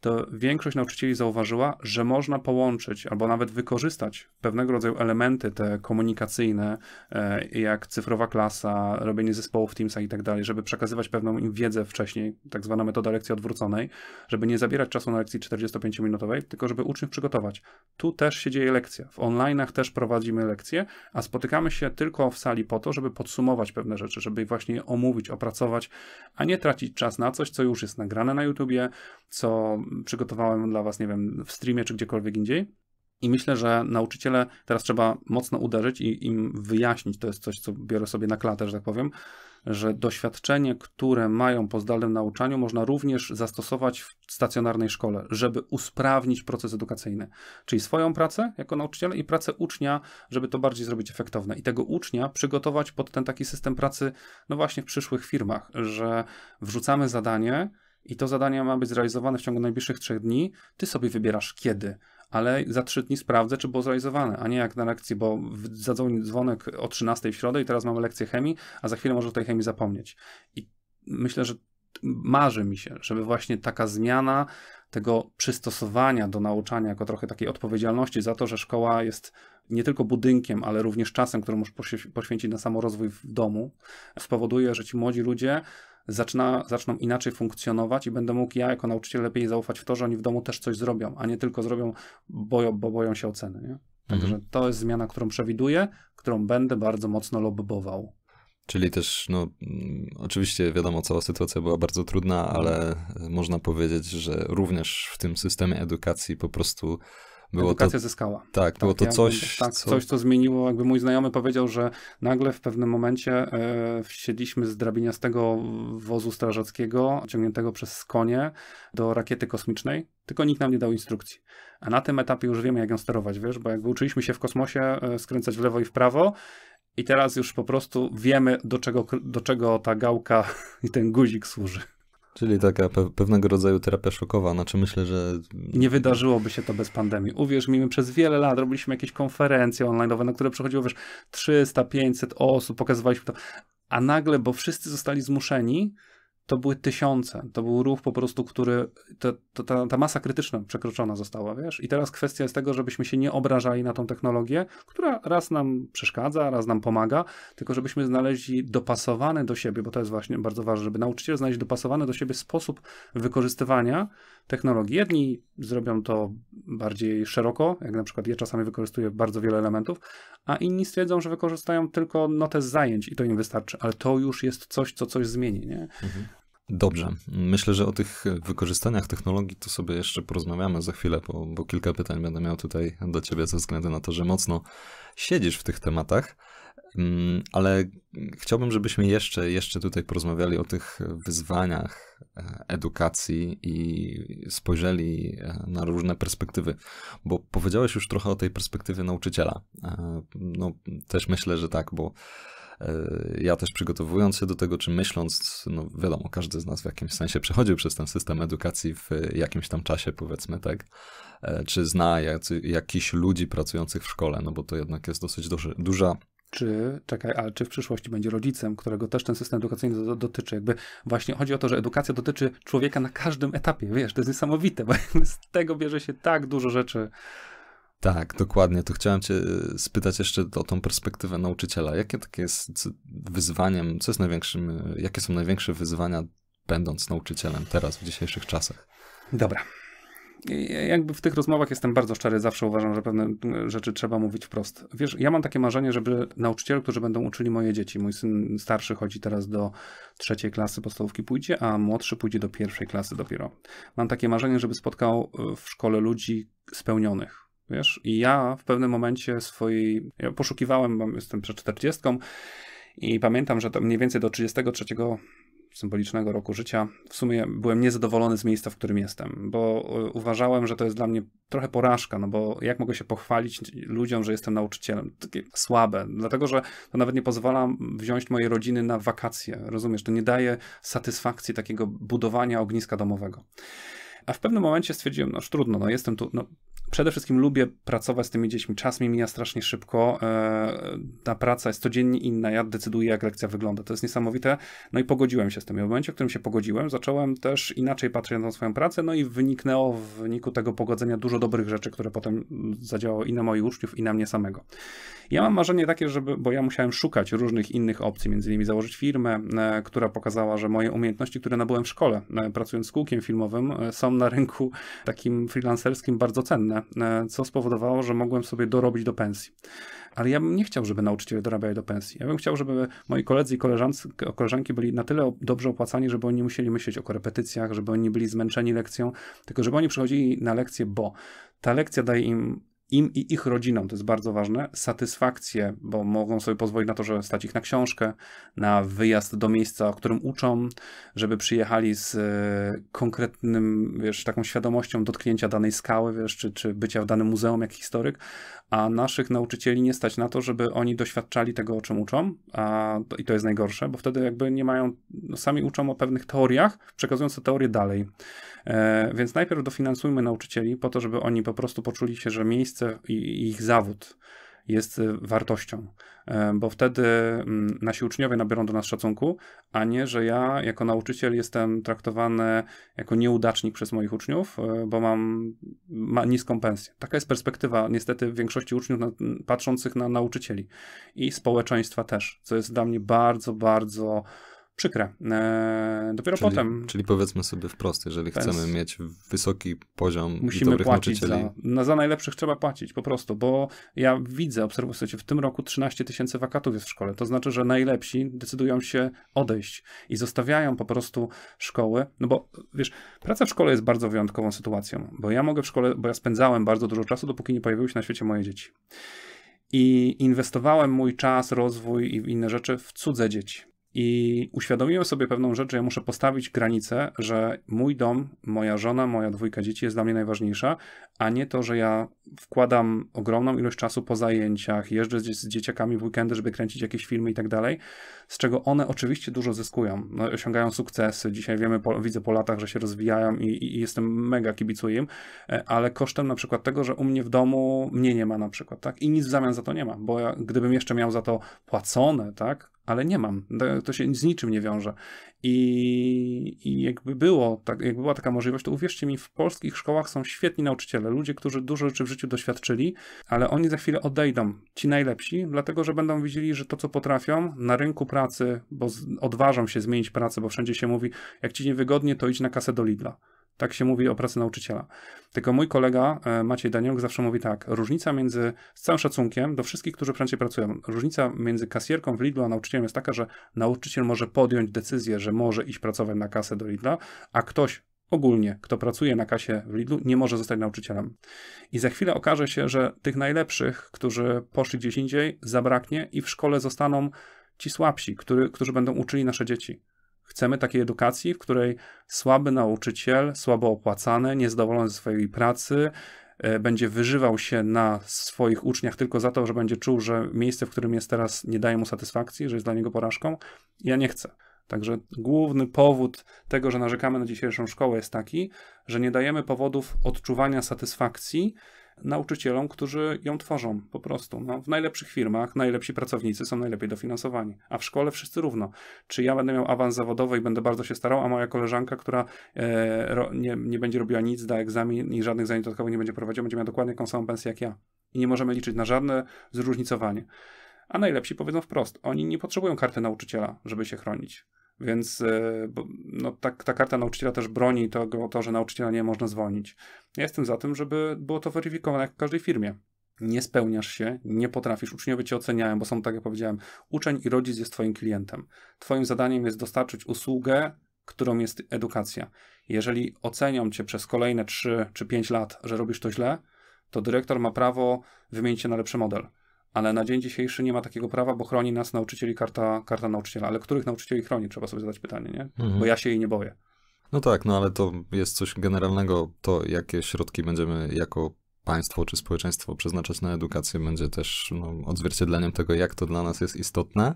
to większość nauczycieli zauważyła, że można połączyć albo nawet wykorzystać pewnego rodzaju elementy te komunikacyjne, e, jak cyfrowa klasa, robienie zespołów w Teamsach i tak dalej, żeby przekazywać pewną im wiedzę wcześniej, tak zwana metoda lekcji odwróconej, żeby nie zabierać czasu na lekcji 45-minutowej, tylko żeby uczniów przygotować. Tu też się dzieje lekcja. W online'ach też prowadzimy lekcje, a spotykamy się tylko w sali po to, żeby podsumować pewne rzeczy, żeby właśnie je omówić, opracować, a nie tracić czas na coś, co już jest nagrane na YouTubie, co przygotowałem dla Was, nie wiem, w streamie czy gdziekolwiek indziej. I myślę, że nauczyciele teraz trzeba mocno uderzyć i im wyjaśnić, to jest coś, co biorę sobie na klatę, że tak powiem, że doświadczenie, które mają po zdalnym nauczaniu, można również zastosować w stacjonarnej szkole, żeby usprawnić proces edukacyjny. Czyli swoją pracę jako nauczyciela i pracę ucznia, żeby to bardziej zrobić efektowne. I tego ucznia przygotować pod ten taki system pracy, no właśnie w przyszłych firmach, że wrzucamy zadanie, i to zadanie ma być zrealizowane w ciągu najbliższych trzech dni, ty sobie wybierasz kiedy, ale za trzy dni sprawdzę, czy było zrealizowane, a nie jak na lekcji, bo zadzwoni dzwonek o 13 w środę i teraz mamy lekcję chemii, a za chwilę może o tej chemii zapomnieć. I myślę, że marzy mi się, żeby właśnie taka zmiana tego przystosowania do nauczania, jako trochę takiej odpowiedzialności za to, że szkoła jest nie tylko budynkiem, ale również czasem, który możesz poświęcić na samorozwój w domu, spowoduje, że ci młodzi ludzie zaczyna, zaczną inaczej funkcjonować i będę mógł ja jako nauczyciel lepiej zaufać w to, że oni w domu też coś zrobią, a nie tylko zrobią, boją, bo boją się oceny. Nie? Także mhm. to jest zmiana, którą przewiduję, którą będę bardzo mocno lobbował. Czyli też, no, mm, oczywiście wiadomo, cała sytuacja była bardzo trudna, ale mhm. można powiedzieć, że również w tym systemie edukacji po prostu było edukacja to, zyskała. Tak, tak było to ja coś. tak, co... coś, to zmieniło. Jakby mój znajomy powiedział, że nagle w pewnym momencie e, wsiedliśmy z drabiniastego wozu strażackiego, ciągniętego przez konie, do rakiety kosmicznej, tylko nikt nam nie dał instrukcji. A na tym etapie już wiemy, jak ją sterować, wiesz, bo jakby uczyliśmy się w kosmosie e, skręcać w lewo i w prawo, i teraz już po prostu wiemy, do czego, do czego ta gałka (laughs) i ten guzik służy. Czyli taka pe pewnego rodzaju terapia szokowa, znaczy myślę, że... Nie wydarzyłoby się to bez pandemii. Uwierz mi, my przez wiele lat robiliśmy jakieś konferencje online'owe, na które przychodziło, wiesz, 300, 500 osób, pokazywaliśmy to, a nagle, bo wszyscy zostali zmuszeni, to były tysiące. To był ruch po prostu, który to, ta, ta, masa krytyczna przekroczona została, wiesz? I teraz kwestia jest tego, żebyśmy się nie obrażali na tą technologię, która raz nam przeszkadza, raz nam pomaga, tylko żebyśmy znaleźli dopasowany do siebie, bo to jest właśnie bardzo ważne, żeby nauczyciel znaleźć dopasowany do siebie sposób wykorzystywania technologii. Jedni zrobią to bardziej szeroko, jak na przykład ja czasami wykorzystuję bardzo wiele elementów, a inni stwierdzą, że wykorzystają tylko notę z zajęć i to im wystarczy, ale to już jest coś, co coś zmieni. Nie? Mhm. Dobrze. Myślę, że o tych wykorzystaniach technologii to sobie jeszcze porozmawiamy za chwilę, bo, bo kilka pytań będę miał tutaj do Ciebie ze względu na to, że mocno siedzisz w tych tematach. Mm, ale chciałbym, żebyśmy jeszcze, jeszcze tutaj porozmawiali o tych wyzwaniach e, edukacji i spojrzeli e, na różne perspektywy, bo powiedziałeś już trochę o tej perspektywie nauczyciela. E, no, też myślę, że tak, bo ja też przygotowując się do tego, czy myśląc, no wiadomo, każdy z nas w jakimś sensie przechodził przez ten system edukacji w jakimś tam czasie, powiedzmy tak, czy zna jakichś ludzi pracujących w szkole, no bo to jednak jest dosyć duży, duża czy, czekaj, ale czy w przyszłości będzie rodzicem, którego też ten system edukacyjny do, dotyczy? Jakby właśnie chodzi o to, że edukacja dotyczy człowieka na każdym etapie, wiesz, to jest niesamowite, bo z tego bierze się tak dużo rzeczy. Tak, dokładnie. To chciałem Cię e, spytać jeszcze o tą perspektywę nauczyciela. Jakie takie jest wyzwaniem, co jest największym, e, jakie są największe wyzwania będąc nauczycielem teraz, w dzisiejszych czasach? Dobra, jakby w tych rozmowach jestem bardzo szczery, zawsze uważam, że pewne mm, rzeczy trzeba mówić wprost. Wiesz, ja mam takie marzenie, żeby nauczyciele, którzy będą uczyli moje dzieci, mój syn starszy chodzi teraz do trzeciej klasy podstawówki pójdzie, a młodszy pójdzie do pierwszej klasy dopiero. Mam takie marzenie, żeby spotkał e, w szkole ludzi spełnionych, Wiesz, i ja w pewnym momencie swojej. Ja poszukiwałem, jestem przed 40 i pamiętam, że to mniej więcej do 33 symbolicznego roku życia, w sumie byłem niezadowolony z miejsca, w którym jestem, bo e, uważałem, że to jest dla mnie trochę porażka, no bo jak mogę się pochwalić ludziom, że jestem nauczycielem? Takie słabe, dlatego że to nawet nie pozwala wziąć mojej rodziny na wakacje, rozumiesz? To nie daje satysfakcji takiego budowania ogniska domowego. A w pewnym momencie stwierdziłem, no już trudno, no jestem tu, no przede wszystkim lubię pracować z tymi dziećmi. Czas mi mija strasznie szybko. E, ta praca jest codziennie inna. Ja decyduję, jak lekcja wygląda. To jest niesamowite. No i pogodziłem się z tym. I w momencie, w którym się pogodziłem, zacząłem też inaczej patrzeć na swoją pracę. No i wyniknęło w wyniku tego pogodzenia dużo dobrych rzeczy, które potem zadziałało i na moich uczniów, i na mnie samego. Ja mam marzenie takie, żeby, bo ja musiałem szukać różnych innych opcji, między innymi założyć firmę, e, która pokazała, że moje umiejętności, które nabyłem w szkole, e, pracując z kółkiem filmowym, są na rynku takim freelancerskim bardzo cenne E, co spowodowało, że mogłem sobie dorobić do pensji. Ale ja bym nie chciał, żeby nauczyciele dorabiali do pensji. Ja bym chciał, żeby moi koledzy i koleżanki byli na tyle dobrze opłacani, żeby oni nie musieli myśleć o korepetycjach, żeby oni nie byli zmęczeni lekcją, tylko żeby oni przychodzili na lekcję, bo ta lekcja daje im im i ich rodzinom, to jest bardzo ważne, satysfakcję, bo mogą sobie pozwolić na to, że stać ich na książkę, na wyjazd do miejsca, o którym uczą, żeby przyjechali z e, konkretnym, wiesz, taką świadomością dotknięcia danej skały, wiesz, czy, czy bycia w danym muzeum jak historyk, a naszych nauczycieli nie stać na to, żeby oni doświadczali tego, o czym uczą, a, i to jest najgorsze, bo wtedy jakby nie mają, no, sami uczą o pewnych teoriach, przekazując te teorie dalej. E, więc najpierw dofinansujmy nauczycieli po to, żeby oni po prostu poczuli się, że miejsce i ich zawód jest e, wartością, e, bo wtedy mm, nasi uczniowie nabiorą do nas szacunku, a nie, że ja jako nauczyciel jestem traktowany jako nieudacznik przez moich uczniów, bo mam ma niską pensję. Taka jest perspektywa niestety większości uczniów na, patrzących na nauczycieli i społeczeństwa też, co jest dla mnie bardzo, bardzo przykre. E, dopiero czyli, potem. Czyli powiedzmy sobie wprost, jeżeli pens, chcemy mieć wysoki poziom musimy dobrych płacić Za, no, za najlepszych trzeba płacić po prostu, bo ja widzę, obserwuję sobie, w tym roku 13 tysięcy wakatów jest w szkole. To znaczy, że najlepsi decydują się odejść i zostawiają po prostu szkoły. No bo wiesz, praca w szkole jest bardzo wyjątkową sytuacją, bo ja mogę w szkole, bo ja spędzałem bardzo dużo czasu, dopóki nie pojawiły się na świecie moje dzieci i inwestowałem mój czas, rozwój i inne rzeczy w cudze dzieci. I uświadomiłem sobie pewną rzecz, że ja muszę postawić granicę, że mój dom, moja żona, moja dwójka dzieci jest dla mnie najważniejsza, a nie to, że ja wkładam ogromną ilość czasu po zajęciach, jeżdżę z, z dzieciakami w weekendy, żeby kręcić jakieś filmy i tak dalej, z czego one oczywiście dużo zyskują, no, osiągają sukcesy. Dzisiaj wiemy, po, widzę po latach, że się rozwijają i, i, jestem mega kibicuję im, e, ale kosztem na przykład tego, że u mnie w domu mnie nie ma na przykład, tak? I nic w zamian za to nie ma, bo ja, gdybym jeszcze miał za to płacone, tak? ale nie mam. To się z niczym nie wiąże. I, I, jakby, było, tak, była taka możliwość, to uwierzcie mi, w polskich szkołach są świetni nauczyciele, ludzie, którzy dużo rzeczy w życiu doświadczyli, ale oni za chwilę odejdą, ci najlepsi, dlatego że będą widzieli, że to, co potrafią na rynku pracy, bo odważą się zmienić pracę, bo wszędzie się mówi, jak ci niewygodnie, to idź na kasę do Lidla. Tak się mówi o pracy nauczyciela. Tylko mój kolega e, Maciej Danieluk zawsze mówi tak, różnica między, z całym szacunkiem do wszystkich, którzy w Francji pracują, różnica między kasierką w Lidlu a nauczycielem jest taka, że nauczyciel może podjąć decyzję, że może iść pracować na kasę do Lidla, a ktoś ogólnie, kto pracuje na kasie w Lidlu, nie może zostać nauczycielem. I za chwilę okaże się, że tych najlepszych, którzy poszli gdzieś indziej, zabraknie i w szkole zostaną ci słabsi, który, którzy będą uczyli nasze dzieci. Chcemy takiej edukacji, w której słaby nauczyciel, słabo opłacany, niezadowolony ze swojej pracy, e, będzie wyżywał się na swoich uczniach tylko za to, że będzie czuł, że miejsce, w którym jest teraz, nie daje mu satysfakcji, że jest dla niego porażką. Ja nie chcę. Także główny powód tego, że narzekamy na dzisiejszą szkołę, jest taki, że nie dajemy powodów odczuwania satysfakcji nauczycielom, którzy ją tworzą po prostu. No, w najlepszych firmach najlepsi pracownicy są najlepiej dofinansowani, a w szkole wszyscy równo. Czy ja będę miał awans zawodowy i będę bardzo się starał, a moja koleżanka, która e, ro, nie, nie będzie robiła nic, da egzamin i żadnych zajęć dodatkowych nie będzie prowadziła, będzie miała dokładnie taką samą pensję jak ja. I nie możemy liczyć na żadne zróżnicowanie. A najlepsi powiedzą wprost, oni nie potrzebują karty nauczyciela, żeby się chronić. Więc e, no, ta, ta karta nauczyciela też broni to, to, że nauczyciela nie można zwolnić. Ja jestem za tym, żeby było to weryfikowane jak w każdej firmie. Nie spełniasz się, nie potrafisz, uczniowie cię oceniają, bo są, tak jak powiedziałem, uczeń i rodzic jest twoim klientem. Twoim zadaniem jest dostarczyć usługę, którą jest edukacja. Jeżeli ocenią cię przez kolejne 3 czy 5 lat, że robisz to źle, to dyrektor ma prawo wymienić się na lepszy model ale na dzień dzisiejszy nie ma takiego prawa, bo chroni nas nauczycieli karta, karta nauczyciela. Ale których nauczycieli chroni? Trzeba sobie zadać pytanie, nie? Mhm. Bo ja się jej nie boję. No tak, no ale to jest coś generalnego, to jakie środki będziemy jako państwo czy społeczeństwo przeznaczać na edukację będzie też no, odzwierciedleniem tego, jak to dla nas jest istotne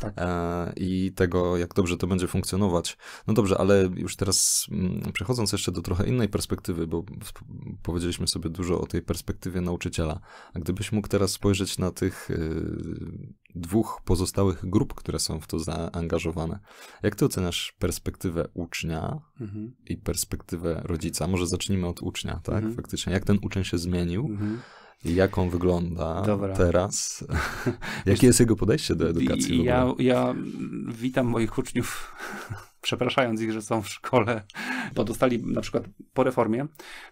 tak. e, i tego, jak dobrze to będzie funkcjonować. No dobrze, ale już teraz m, mm, przechodząc jeszcze do trochę innej perspektywy, bo powiedzieliśmy sobie dużo o tej perspektywie nauczyciela, a gdybyś mógł teraz spojrzeć na tych y, dwóch pozostałych grup, które są w to zaangażowane. Jak ty oceniasz perspektywę ucznia mhm. i perspektywę rodzica? Może zacznijmy od ucznia, tak? Mhm. Faktycznie, jak ten uczeń się zmienił? Mhm. Jak on wygląda Dobra. teraz? (laughs) Jakie jest jego podejście do edukacji? Ja, ja witam moich uczniów przepraszając ich, że są w szkole, bo dostali na przykład po reformie,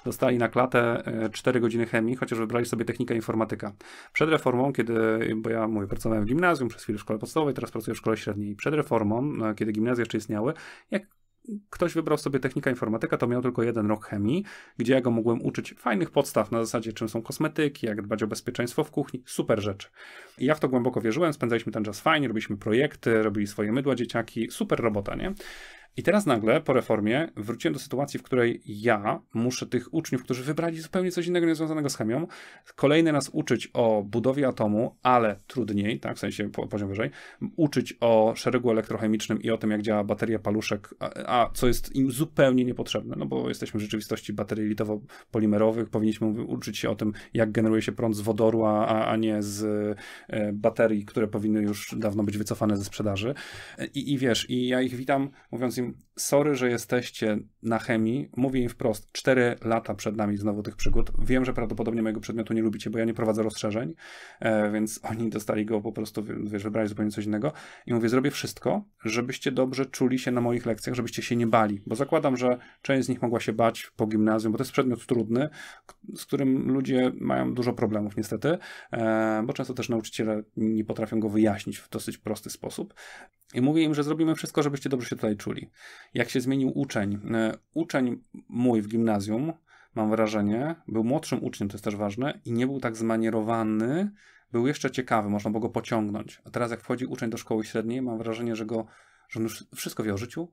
dostali na klatę 4 e, godziny chemii, chociaż wybrali sobie technikę informatyka. Przed reformą, kiedy, bo ja mówię, pracowałem w gimnazjum, przez chwilę w szkole podstawowej, teraz pracuję w szkole średniej. Przed reformą, e, kiedy gimnazje jeszcze istniały, jak ktoś wybrał sobie technika informatyka, to miał tylko jeden rok chemii, gdzie ja go mogłem uczyć fajnych podstaw na zasadzie, czym są kosmetyki, jak dbać o bezpieczeństwo w kuchni, super rzeczy. I ja w to głęboko wierzyłem, spędzaliśmy ten czas fajnie, robiliśmy projekty, robili swoje mydła dzieciaki, super robota, nie? I teraz nagle po reformie wróciłem do sytuacji, w której ja muszę tych uczniów, którzy wybrali zupełnie coś innego niezwiązanego z chemią, kolejny raz uczyć o budowie atomu, ale trudniej, tak, w sensie poziom wyżej, uczyć o szeregu elektrochemicznym i o tym, jak działa bateria paluszek, a, a co jest im zupełnie niepotrzebne, no bo jesteśmy w rzeczywistości baterii litowo-polimerowych, powinniśmy uczyć się o tym, jak generuje się prąd z wodoru, a, a nie z e, baterii, które powinny już dawno być wycofane ze sprzedaży. E, I, i wiesz, i ja ich witam, mówiąc im, için sorry, że jesteście na chemii. Mówię im wprost, 4 lata przed nami znowu tych przygód. Wiem, że prawdopodobnie mojego przedmiotu nie lubicie, bo ja nie prowadzę rozszerzeń, e, więc oni dostali go po prostu, wiesz, wybrali zupełnie coś innego. I mówię, zrobię wszystko, żebyście dobrze czuli się na moich lekcjach, żebyście się nie bali, bo zakładam, że część z nich mogła się bać po gimnazjum, bo to jest przedmiot trudny, z którym ludzie mają dużo problemów niestety, e, bo często też nauczyciele nie potrafią go wyjaśnić w dosyć prosty sposób. I mówię im, że zrobimy wszystko, żebyście dobrze się tutaj czuli jak się zmienił uczeń. E, uczeń mój w gimnazjum, mam wrażenie, był młodszym uczniem, to jest też ważne, i nie był tak zmanierowany, był jeszcze ciekawy, można było go pociągnąć. A teraz jak wchodzi uczeń do szkoły średniej, mam wrażenie, że go, że on już wszystko wie o życiu,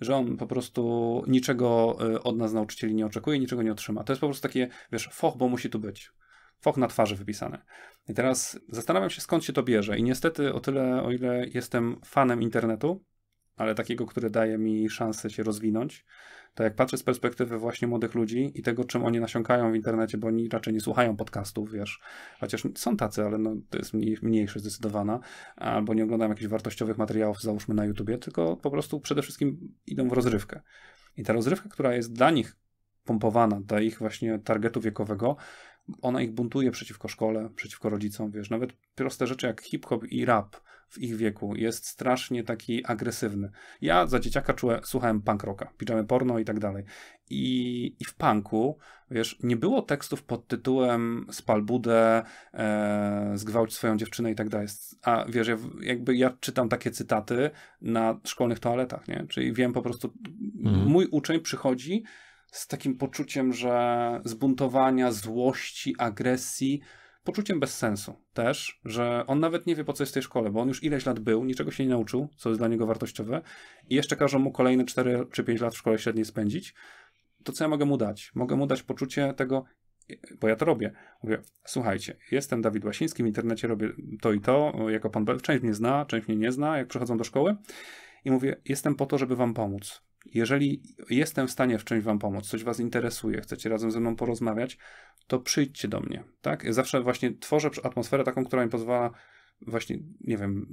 że on po prostu niczego e, od nas nauczycieli nie oczekuje, niczego nie otrzyma. To jest po prostu takie, wiesz, foch, bo musi tu być. Foch na twarzy wypisane. I teraz zastanawiam się, skąd się to bierze. I niestety o tyle, o ile jestem fanem internetu, ale takiego, który daje mi szansę się rozwinąć, to jak patrzę z perspektywy właśnie młodych ludzi i tego, czym oni nasiąkają w internecie, bo oni raczej nie słuchają podcastów, wiesz, chociaż są tacy, ale no, to jest mniejszość zdecydowana, albo nie oglądają jakichś wartościowych materiałów, załóżmy na YouTubie, tylko po prostu przede wszystkim idą w rozrywkę. I ta rozrywka, która jest dla nich pompowana dla ich właśnie targetu wiekowego, ona ich buntuje przeciwko szkole, przeciwko rodzicom, wiesz, nawet proste rzeczy jak hip-hop i rap w ich wieku jest strasznie taki agresywny. Ja za dzieciaka czułem, słuchałem punk rocka, pijamy porno i tak dalej. I, I w punku, wiesz, nie było tekstów pod tytułem spal budę, e, zgwałć swoją dziewczynę i tak dalej. A wiesz, ja, jakby ja czytam takie cytaty na szkolnych toaletach, nie? Czyli wiem po prostu, mhm. mój uczeń przychodzi z takim poczuciem, że zbuntowania, złości, agresji, poczuciem bez sensu też, że on nawet nie wie po co jest w tej szkole, bo on już ileś lat był, niczego się nie nauczył, co jest dla niego wartościowe i jeszcze każą mu kolejne 4 czy 5 lat w szkole średniej spędzić. To co ja mogę mu dać? Mogę mu dać poczucie tego, bo ja to robię. Mówię, słuchajcie, jestem Dawid Łasiński, w internecie robię to i to, jako pan Bell, część mnie zna, część mnie nie zna, jak przychodzą do szkoły i mówię, jestem po to, żeby wam pomóc. Jeżeli jestem w stanie w czymś Wam pomóc, coś Was interesuje, chcecie razem ze mną porozmawiać, to przyjdźcie do mnie. Tak? Zawsze właśnie tworzę atmosferę taką, która mi pozwala właśnie, nie wiem,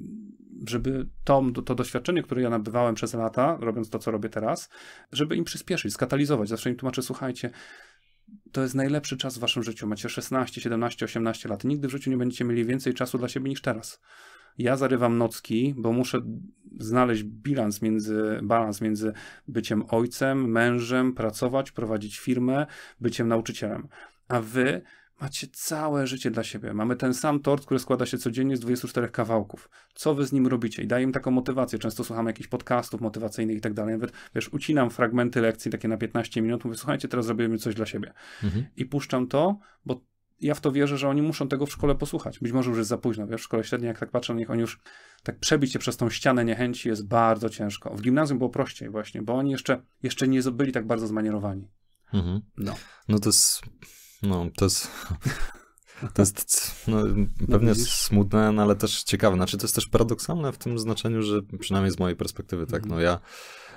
żeby to, to doświadczenie, które ja nabywałem przez lata, robiąc to, co robię teraz, żeby im przyspieszyć, skatalizować. Zawsze im tłumaczę, słuchajcie, to jest najlepszy czas w waszym życiu. Macie 16, 17, 18 lat. Nigdy w życiu nie będziecie mieli więcej czasu dla siebie niż teraz ja zarywam nocki, bo muszę znaleźć bilans między, balans między byciem ojcem, mężem, pracować, prowadzić firmę, byciem nauczycielem. A wy macie całe życie dla siebie. Mamy ten sam tort, który składa się codziennie z 24 kawałków. Co wy z nim robicie? I daję im taką motywację. Często słucham jakichś podcastów motywacyjnych i tak dalej. Nawet, wiesz, ucinam fragmenty lekcji takie na 15 minut, mówię, słuchajcie, teraz zrobimy coś dla siebie. Mhm. I puszczam to, bo ja w to wierzę, że oni muszą tego w szkole posłuchać. Być może już jest za późno, wiesz, w szkole średniej, jak tak patrzę na nich, oni już tak przebić się przez tą ścianę niechęci jest bardzo ciężko. W gimnazjum było prościej właśnie, bo oni jeszcze, jeszcze nie byli tak bardzo zmanierowani. Mhm. No. no to jest, no to jest, to jest no, pewnie no smutne, no, ale też ciekawe. Znaczy to jest też paradoksalne w tym znaczeniu, że przynajmniej z mojej perspektywy tak, mhm. no ja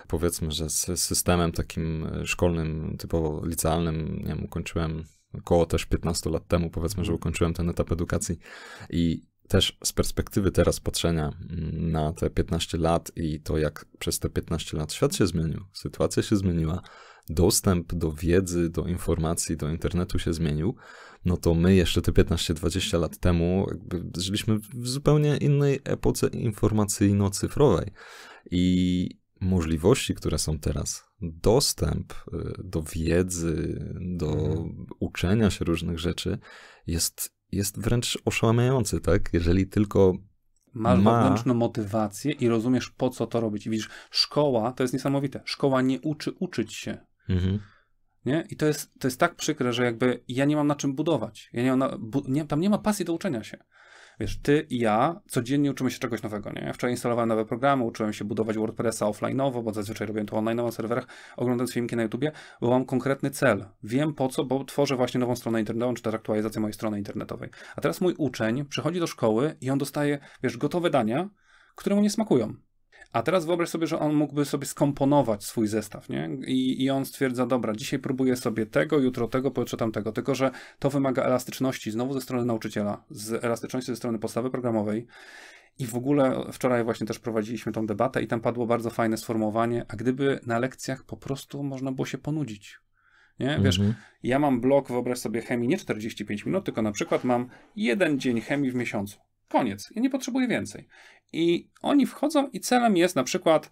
powiedzmy, że z systemem takim szkolnym, typowo licealnym, nie wiem, ukończyłem około też 15 lat temu, powiedzmy, że ukończyłem ten etap edukacji i też z perspektywy teraz patrzenia mm, na te 15 lat i to, jak przez te 15 lat świat się zmienił, sytuacja się zmieniła, dostęp do wiedzy, do informacji, do internetu się zmienił, no to my jeszcze te 15-20 lat temu żyliśmy w zupełnie innej epoce informacyjno-cyfrowej. I możliwości, które są teraz, dostęp y, do wiedzy, do mhm. uczenia się różnych rzeczy jest, jest wręcz oszałamiający, tak? Jeżeli tylko Masz Ma. wewnętrzną motywację i rozumiesz, po co to robić. I widzisz, szkoła to jest niesamowite. Szkoła nie uczy uczyć się. Mhm. Nie? I to jest, to jest tak przykre, że jakby ja nie mam na czym budować. Ja nie mam na, bu, nie, tam nie ma pasji do uczenia się wiesz, ty i ja codziennie uczymy się czegoś nowego, nie? Wczoraj instalowałem nowe programy, uczyłem się budować WordPressa offline'owo, bo zazwyczaj robiłem to online na serwerach, oglądając filmiki na YouTubie, bo mam konkretny cel. Wiem po co, bo tworzę właśnie nową stronę internetową, czy też aktualizację mojej strony internetowej. A teraz mój uczeń przychodzi do szkoły i on dostaje, wiesz, gotowe dania, które mu nie smakują. A teraz wyobraź sobie, że on mógłby sobie skomponować swój zestaw, nie? I, I on stwierdza, dobra, dzisiaj próbuję sobie tego, jutro tego, pojutrze tamtego. Tylko, że to wymaga elastyczności znowu ze strony nauczyciela, z elastyczności ze strony podstawy programowej. I w ogóle wczoraj właśnie też prowadziliśmy tą debatę i tam padło bardzo fajne sformułowanie, a gdyby na lekcjach po prostu można było się ponudzić. Nie? Wiesz, mhm. ja mam blok, wyobraź sobie, chemii nie 45 minut, tylko na przykład mam jeden dzień chemii w miesiącu. Koniec. Ja nie potrzebuję więcej. I oni wchodzą i celem jest na przykład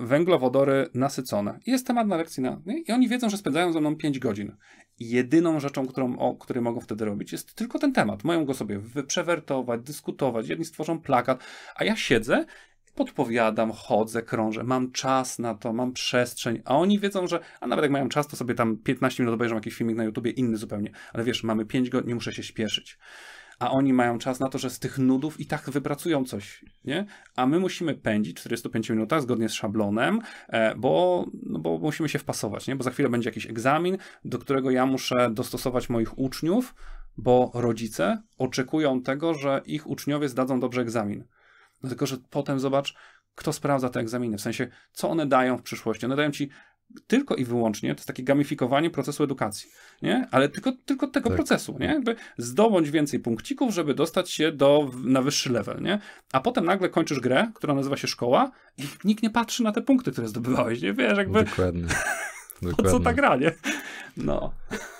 węglowodory nasycone. Jest temat na lekcji na, i oni wiedzą, że spędzają ze mną 5 godzin. Jedyną rzeczą, którą, o której mogą wtedy robić, jest tylko ten temat. Mają go sobie wyprzewertować, dyskutować, jedni stworzą plakat, a ja siedzę, podpowiadam, chodzę, krążę, mam czas na to, mam przestrzeń, a oni wiedzą, że, a nawet jak mają czas, to sobie tam 15 minut obejrzą jakiś filmik na YouTubie, inny zupełnie, ale wiesz, mamy 5 godzin, nie muszę się śpieszyć a oni mają czas na to, że z tych nudów i tak wypracują coś, nie? A my musimy pędzić 45 minutach zgodnie z szablonem, e, bo, no bo musimy się wpasować, nie? Bo za chwilę będzie jakiś egzamin, do którego ja muszę dostosować moich uczniów, bo rodzice oczekują tego, że ich uczniowie zdadzą dobrze egzamin. Dlatego, no tylko, że potem zobacz, kto sprawdza te egzaminy, w sensie, co one dają w przyszłości. One dają ci tylko i wyłącznie, to jest takie gamifikowanie procesu edukacji, nie? Ale tylko, tylko tego tak. procesu, nie? Jakby zdobądź więcej punkcików, żeby dostać się do, na wyższy level, nie? A potem nagle kończysz grę, która nazywa się szkoła i nikt nie patrzy na te punkty, które zdobywałeś, nie? Wiesz, jakby... Dokładnie. Dokładnie. (laughs) Po co ta gra, nie? No.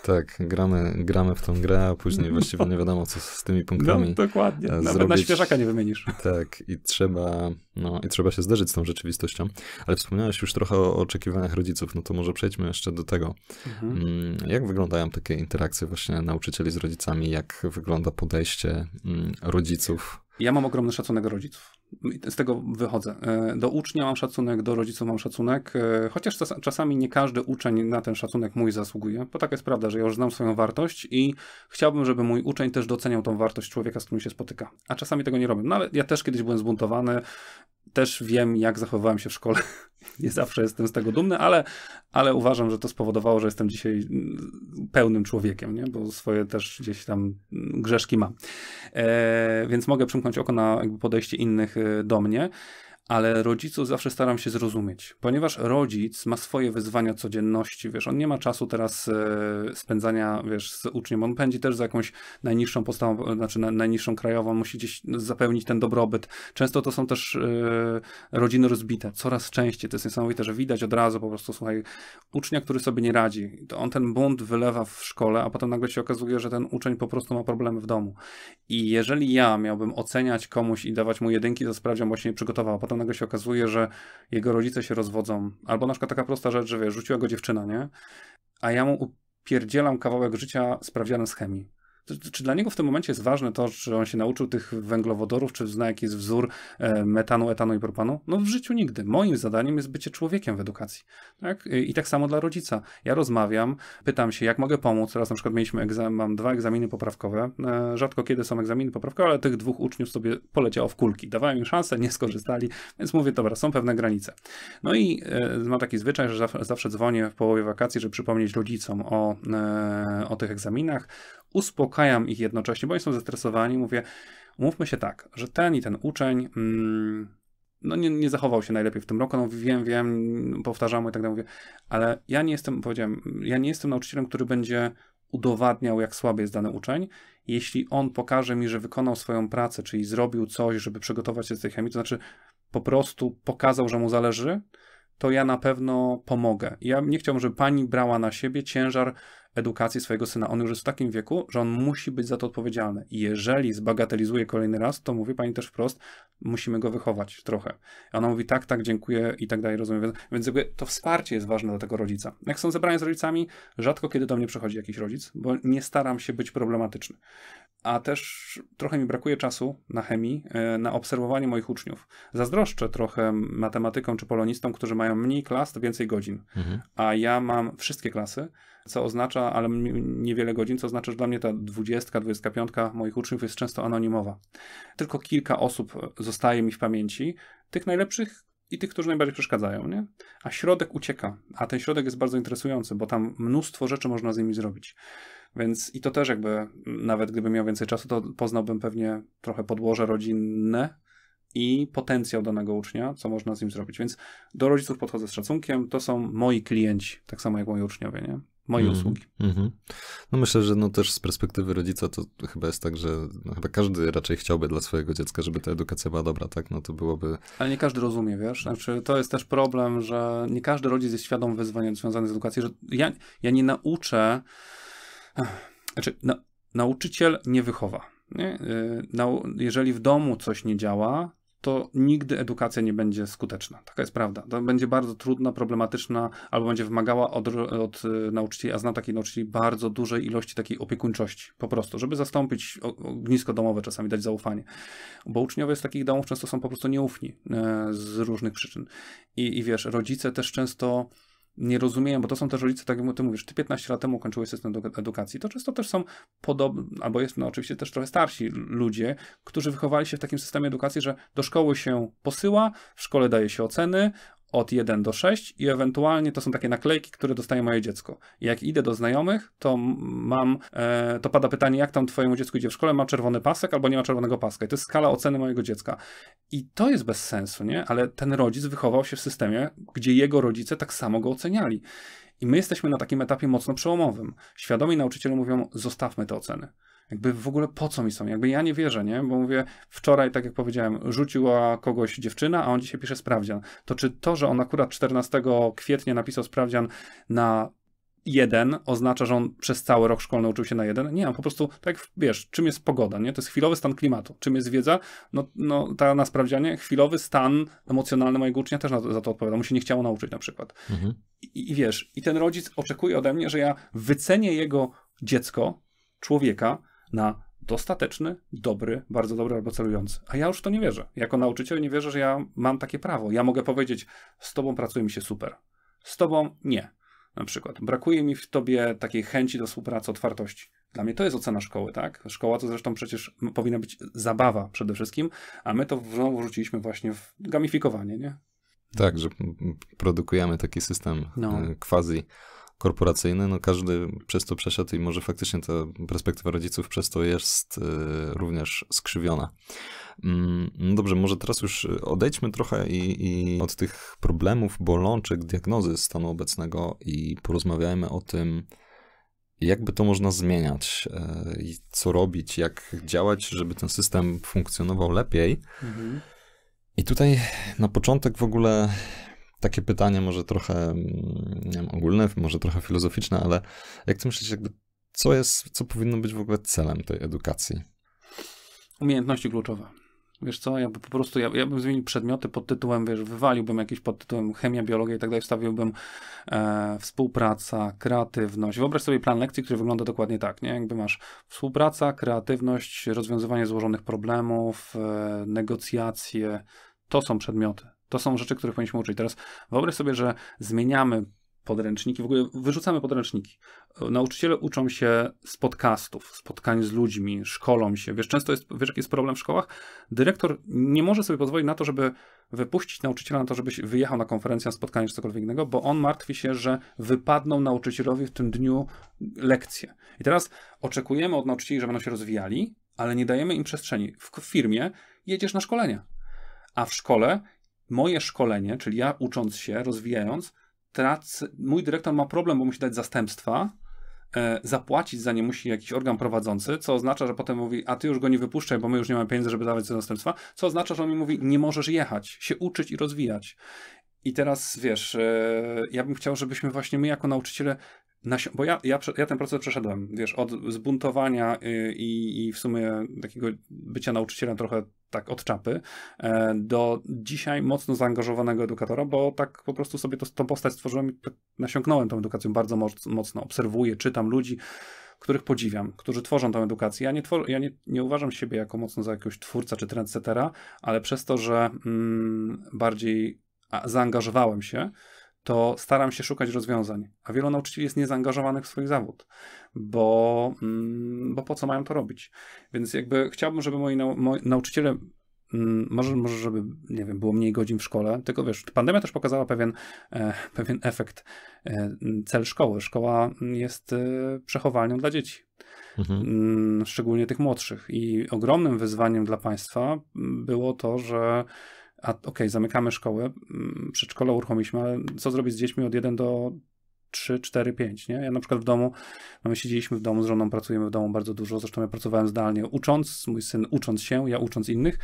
Tak, gramy, gramy w tą grę, a później no. właściwie nie wiadomo, co z tymi punktami. No, dokładnie. Nawet na świeżaka nie wymienisz. Tak, i trzeba, no, i trzeba się zderzyć z tą rzeczywistością. Ale wspomniałeś już trochę o oczekiwaniach rodziców, no to może przejdźmy jeszcze do tego. Mhm. Mm, jak wyglądają takie interakcje właśnie nauczycieli z rodzicami? Jak wygląda podejście mm, rodziców? Ja mam ogromny szacunek rodziców z tego wychodzę. E, do ucznia mam szacunek, do rodziców mam szacunek, e, chociaż czasami nie każdy uczeń na ten szacunek mój zasługuje, bo tak jest prawda, że ja już znam swoją wartość i chciałbym, żeby mój uczeń też doceniał tą wartość człowieka, z którym się spotyka. A czasami tego nie robię. Nawet no ale ja też kiedyś byłem zbuntowany, też wiem, jak zachowywałem się w szkole. (laughs) Nie zawsze jestem z tego dumny, ale, ale uważam, że to spowodowało, że jestem dzisiaj mm, pełnym człowiekiem, nie? bo swoje też gdzieś tam mm, grzeszki mam. E, więc mogę przymknąć oko na jakby podejście innych y, do mnie ale rodziców zawsze staram się zrozumieć, ponieważ rodzic ma swoje wyzwania codzienności, wiesz, on nie ma czasu teraz e, spędzania, wiesz, z uczniem, on pędzi też za jakąś najniższą postawą, znaczy najniższą krajową, musi gdzieś zapełnić ten dobrobyt. Często to są też e, rodziny rozbite, coraz częściej, to jest niesamowite, że widać od razu po prostu, słuchaj, ucznia, który sobie nie radzi, to on ten bunt wylewa w szkole, a potem nagle się okazuje, że ten uczeń po prostu ma problemy w domu. I jeżeli ja miałbym oceniać komuś i dawać mu jedynki, to sprawdziam właśnie przygotował, a potem nagle się okazuje, że jego rodzice się rozwodzą. Albo na przykład taka prosta rzecz, że wiesz, rzuciła go dziewczyna, nie? A ja mu upierdzielam kawałek życia sprawdzianem z chemii czy dla niego w tym momencie jest ważne to, czy on się nauczył tych węglowodorów, czy zna jaki jest wzór e, metanu, etanu i propanu? No w życiu nigdy. Moim zadaniem jest bycie człowiekiem w edukacji. Tak? I tak samo dla rodzica. Ja rozmawiam, pytam się, jak mogę pomóc. Teraz na przykład mieliśmy egzamin, mam dwa egzaminy poprawkowe. E, rzadko kiedy są egzaminy poprawkowe, ale tych dwóch uczniów sobie poleciało w kulki. Dawałem im szansę, nie skorzystali, więc mówię, dobra, są pewne granice. No i e, mam taki zwyczaj, że zawsze dzwonię w połowie wakacji, żeby przypomnieć rodzicom o, o tych egzaminach uspokajam ich jednocześnie, bo oni są zestresowani. Mówię, mówmy się tak, że ten i ten uczeń. Mm, no nie, nie, zachował się najlepiej w tym roku, no wiem, wiem, powtarzam i tak dalej, mówię, ale ja nie jestem, powiedziałem, ja nie jestem nauczycielem, który będzie udowadniał, jak słaby jest dany uczeń. Jeśli on pokaże mi, że wykonał swoją pracę, czyli zrobił coś, żeby przygotować się do tej chemii, to znaczy po prostu pokazał, że mu zależy, to ja na pewno pomogę. Ja nie chciałbym, żeby pani brała na siebie ciężar Edukacji swojego syna. On już jest w takim wieku, że on musi być za to odpowiedzialny. I jeżeli zbagatelizuje kolejny raz, to mówi pani też wprost, musimy go wychować trochę. A ona mówi tak, tak, dziękuję i tak dalej, rozumiem. Więc jakby to wsparcie jest ważne dla tego rodzica. Jak są zebrania z rodzicami, rzadko kiedy do mnie przychodzi jakiś rodzic, bo nie staram się być problematyczny a też trochę mi brakuje czasu na chemii, e, na obserwowanie moich uczniów. Zazdroszczę trochę matematykom czy polonistom, którzy mają mniej klas, to więcej godzin, mhm. a ja mam wszystkie klasy, co oznacza, ale niewiele godzin, co oznacza, że dla mnie ta 20, 25 moich uczniów jest często anonimowa. Tylko kilka osób zostaje mi w pamięci, tych najlepszych i tych, którzy najbardziej przeszkadzają, nie? A środek ucieka, a ten środek jest bardzo interesujący, bo tam mnóstwo rzeczy można z nimi zrobić. Więc i to też jakby, mm, nawet gdybym miał więcej czasu, to poznałbym pewnie trochę podłoże rodzinne i potencjał danego ucznia, co można z nim zrobić. Więc do rodziców podchodzę z szacunkiem, to są moi klienci, tak samo jak moi uczniowie, nie? Moje mm usługi. Mm -hmm. No myślę, że no też z perspektywy rodzica to chyba jest tak, że no chyba każdy raczej chciałby dla swojego dziecka, żeby ta edukacja była dobra, tak? No to byłoby... Ale nie każdy rozumie, wiesz? Znaczy to jest też problem, że nie każdy rodzic jest świadom wyzwań związanych z edukacją, że ja, ja nie nauczę znaczy, na nauczyciel nie wychowa. Nie? Y, jeżeli w domu coś nie działa, to nigdy edukacja nie będzie skuteczna. Taka jest prawda. To będzie bardzo trudna, problematyczna, albo będzie wymagała od, od y, nauczycieli, a zna takiej nauczycieli, bardzo dużej ilości takiej opiekuńczości, po prostu, żeby zastąpić ognisko domowe, czasami dać zaufanie. Bo uczniowie z takich domów często są po prostu nieufni y, z różnych przyczyn. I, i wiesz, rodzice też często nie rozumieją, bo to są też rodzice, tak jak ty mówisz, ty 15 lat temu ukończyłeś system edukacji, to często też są podobne, albo jest, no oczywiście też trochę starsi ludzie, którzy wychowali się w takim systemie edukacji, że do szkoły się posyła, w szkole daje się oceny, od 1 do 6 i ewentualnie to są takie naklejki, które dostaje moje dziecko. jak idę do znajomych, to mam, e, to pada pytanie, jak tam twojemu dziecku idzie w szkole, ma czerwony pasek albo nie ma czerwonego paska. I to jest skala oceny mojego dziecka. I to jest bez sensu, nie? Ale ten rodzic wychował się w systemie, gdzie jego rodzice tak samo go oceniali. I my jesteśmy na takim etapie mocno przełomowym. Świadomi nauczyciele mówią, zostawmy te oceny. Jakby w ogóle po co mi są? Jakby ja nie wierzę, nie? Bo mówię, wczoraj, tak jak powiedziałem, rzuciła kogoś dziewczyna, a on dzisiaj pisze sprawdzian. To czy to, że on akurat 14 kwietnia napisał sprawdzian na jeden oznacza, że on przez cały rok szkolny uczył się na jeden. Nie, po prostu tak wiesz, czym jest pogoda, nie? To jest chwilowy stan klimatu. Czym jest wiedza? No, no ta na sprawdzianie, chwilowy stan emocjonalny mojego ucznia też to, za to odpowiada. Mu się nie chciało nauczyć na przykład. Mhm. I, I wiesz, i ten rodzic oczekuje ode mnie, że ja wycenię jego dziecko, człowieka, na dostateczny, dobry, bardzo dobry albo celujący. A ja już to nie wierzę. Jako nauczyciel nie wierzę, że ja mam takie prawo. Ja mogę powiedzieć, z tobą pracuje mi się super. Z tobą nie. Na przykład, brakuje mi w tobie takiej chęci do współpracy, otwartości. Dla mnie to jest ocena szkoły, tak? Szkoła to zresztą przecież powinna być zabawa przede wszystkim, a my to znowu rzuciliśmy właśnie w gamifikowanie, nie? Tak, że produkujemy taki system no. Y, quasi korporacyjny, no każdy przez to przeszedł i może faktycznie ta perspektywa rodziców przez to jest y, również skrzywiona. Mm, no dobrze, może teraz już odejdźmy trochę i, i od tych problemów, bolączek, diagnozy stanu obecnego i porozmawiajmy o tym, jakby to można zmieniać, y, i co robić, jak działać, żeby ten system funkcjonował lepiej. Mhm. I tutaj na początek w ogóle takie pytanie może trochę mm, nie wiem, ogólne, może trochę filozoficzne, ale jak ty myślisz, jakby co jest, co powinno być w ogóle celem tej edukacji? Umiejętności kluczowe. Wiesz co, ja po prostu, ja, ja bym zmienił przedmioty pod tytułem, wiesz, wywaliłbym jakiś pod tytułem chemia, biologia i tak dalej, wstawiłbym e, współpraca, kreatywność. Wyobraź sobie plan lekcji, który wygląda dokładnie tak, nie? Jakby masz współpraca, kreatywność, rozwiązywanie złożonych problemów, e, negocjacje, to są przedmioty. To są rzeczy, których powinniśmy uczyć. Teraz wyobraź sobie, że zmieniamy podręczniki, w ogóle wyrzucamy podręczniki. Nauczyciele uczą się z podcastów, spotkań z ludźmi, szkolą się. Wiesz, często jest, wiesz, jaki jest problem w szkołach? Dyrektor nie może sobie pozwolić na to, żeby wypuścić nauczyciela na to, żeby wyjechał na konferencję, na spotkanie czy cokolwiek innego, bo on martwi się, że wypadną nauczycielowi w tym dniu lekcje. I teraz oczekujemy od nauczycieli, że będą się rozwijali, ale nie dajemy im przestrzeni. W firmie jedziesz na szkolenie, a w szkole moje szkolenie, czyli ja ucząc się, rozwijając, mój dyrektor ma problem, bo musi dać zastępstwa, e, zapłacić za nie musi jakiś organ prowadzący, co oznacza, że potem mówi, a ty już go nie wypuszczaj, bo my już nie mamy pieniędzy, żeby dawać te zastępstwa, co oznacza, że on mi mówi, nie możesz jechać, się uczyć i rozwijać. I teraz wiesz, e, ja bym chciał, żebyśmy właśnie my jako nauczyciele bo ja, ja, ja, ten proces przeszedłem, wiesz, od zbuntowania y, i, i w sumie takiego bycia nauczycielem trochę tak od czapy, e, do dzisiaj mocno zaangażowanego edukatora, bo tak po prostu sobie to, tą postać stworzyłem i tak nasiąknąłem tą edukacją bardzo moc, mocno. Obserwuję, czytam ludzi, których podziwiam, którzy tworzą tą edukację. Ja, nie, tworzę, ja nie, nie uważam siebie jako mocno za jakiegoś twórca czy trendsetera, ale przez to, że mm, bardziej zaangażowałem się, to staram się szukać rozwiązań, a wielu nauczycieli jest niezaangażowanych w swój zawód, bo, mm, bo po co mają to robić? Więc jakby chciałbym, żeby moi, nau moi nauczyciele mm, może, może, żeby, nie wiem, było mniej godzin w szkole, tylko wiesz, pandemia też pokazała pewien, e, pewien efekt, e, cel szkoły. Szkoła jest e, przechowalnią dla dzieci, mhm. Mm, szczególnie tych młodszych. I ogromnym wyzwaniem dla państwa było to, że a okej, okay, zamykamy szkołę, mm, przedszkole uruchomiliśmy, ale co zrobić z dziećmi od 1 do 3, 4, 5, nie? Ja na przykład w domu, no my siedzieliśmy w domu, z żoną pracujemy w domu bardzo dużo, zresztą ja pracowałem zdalnie, ucząc, mój syn ucząc się, ja ucząc innych,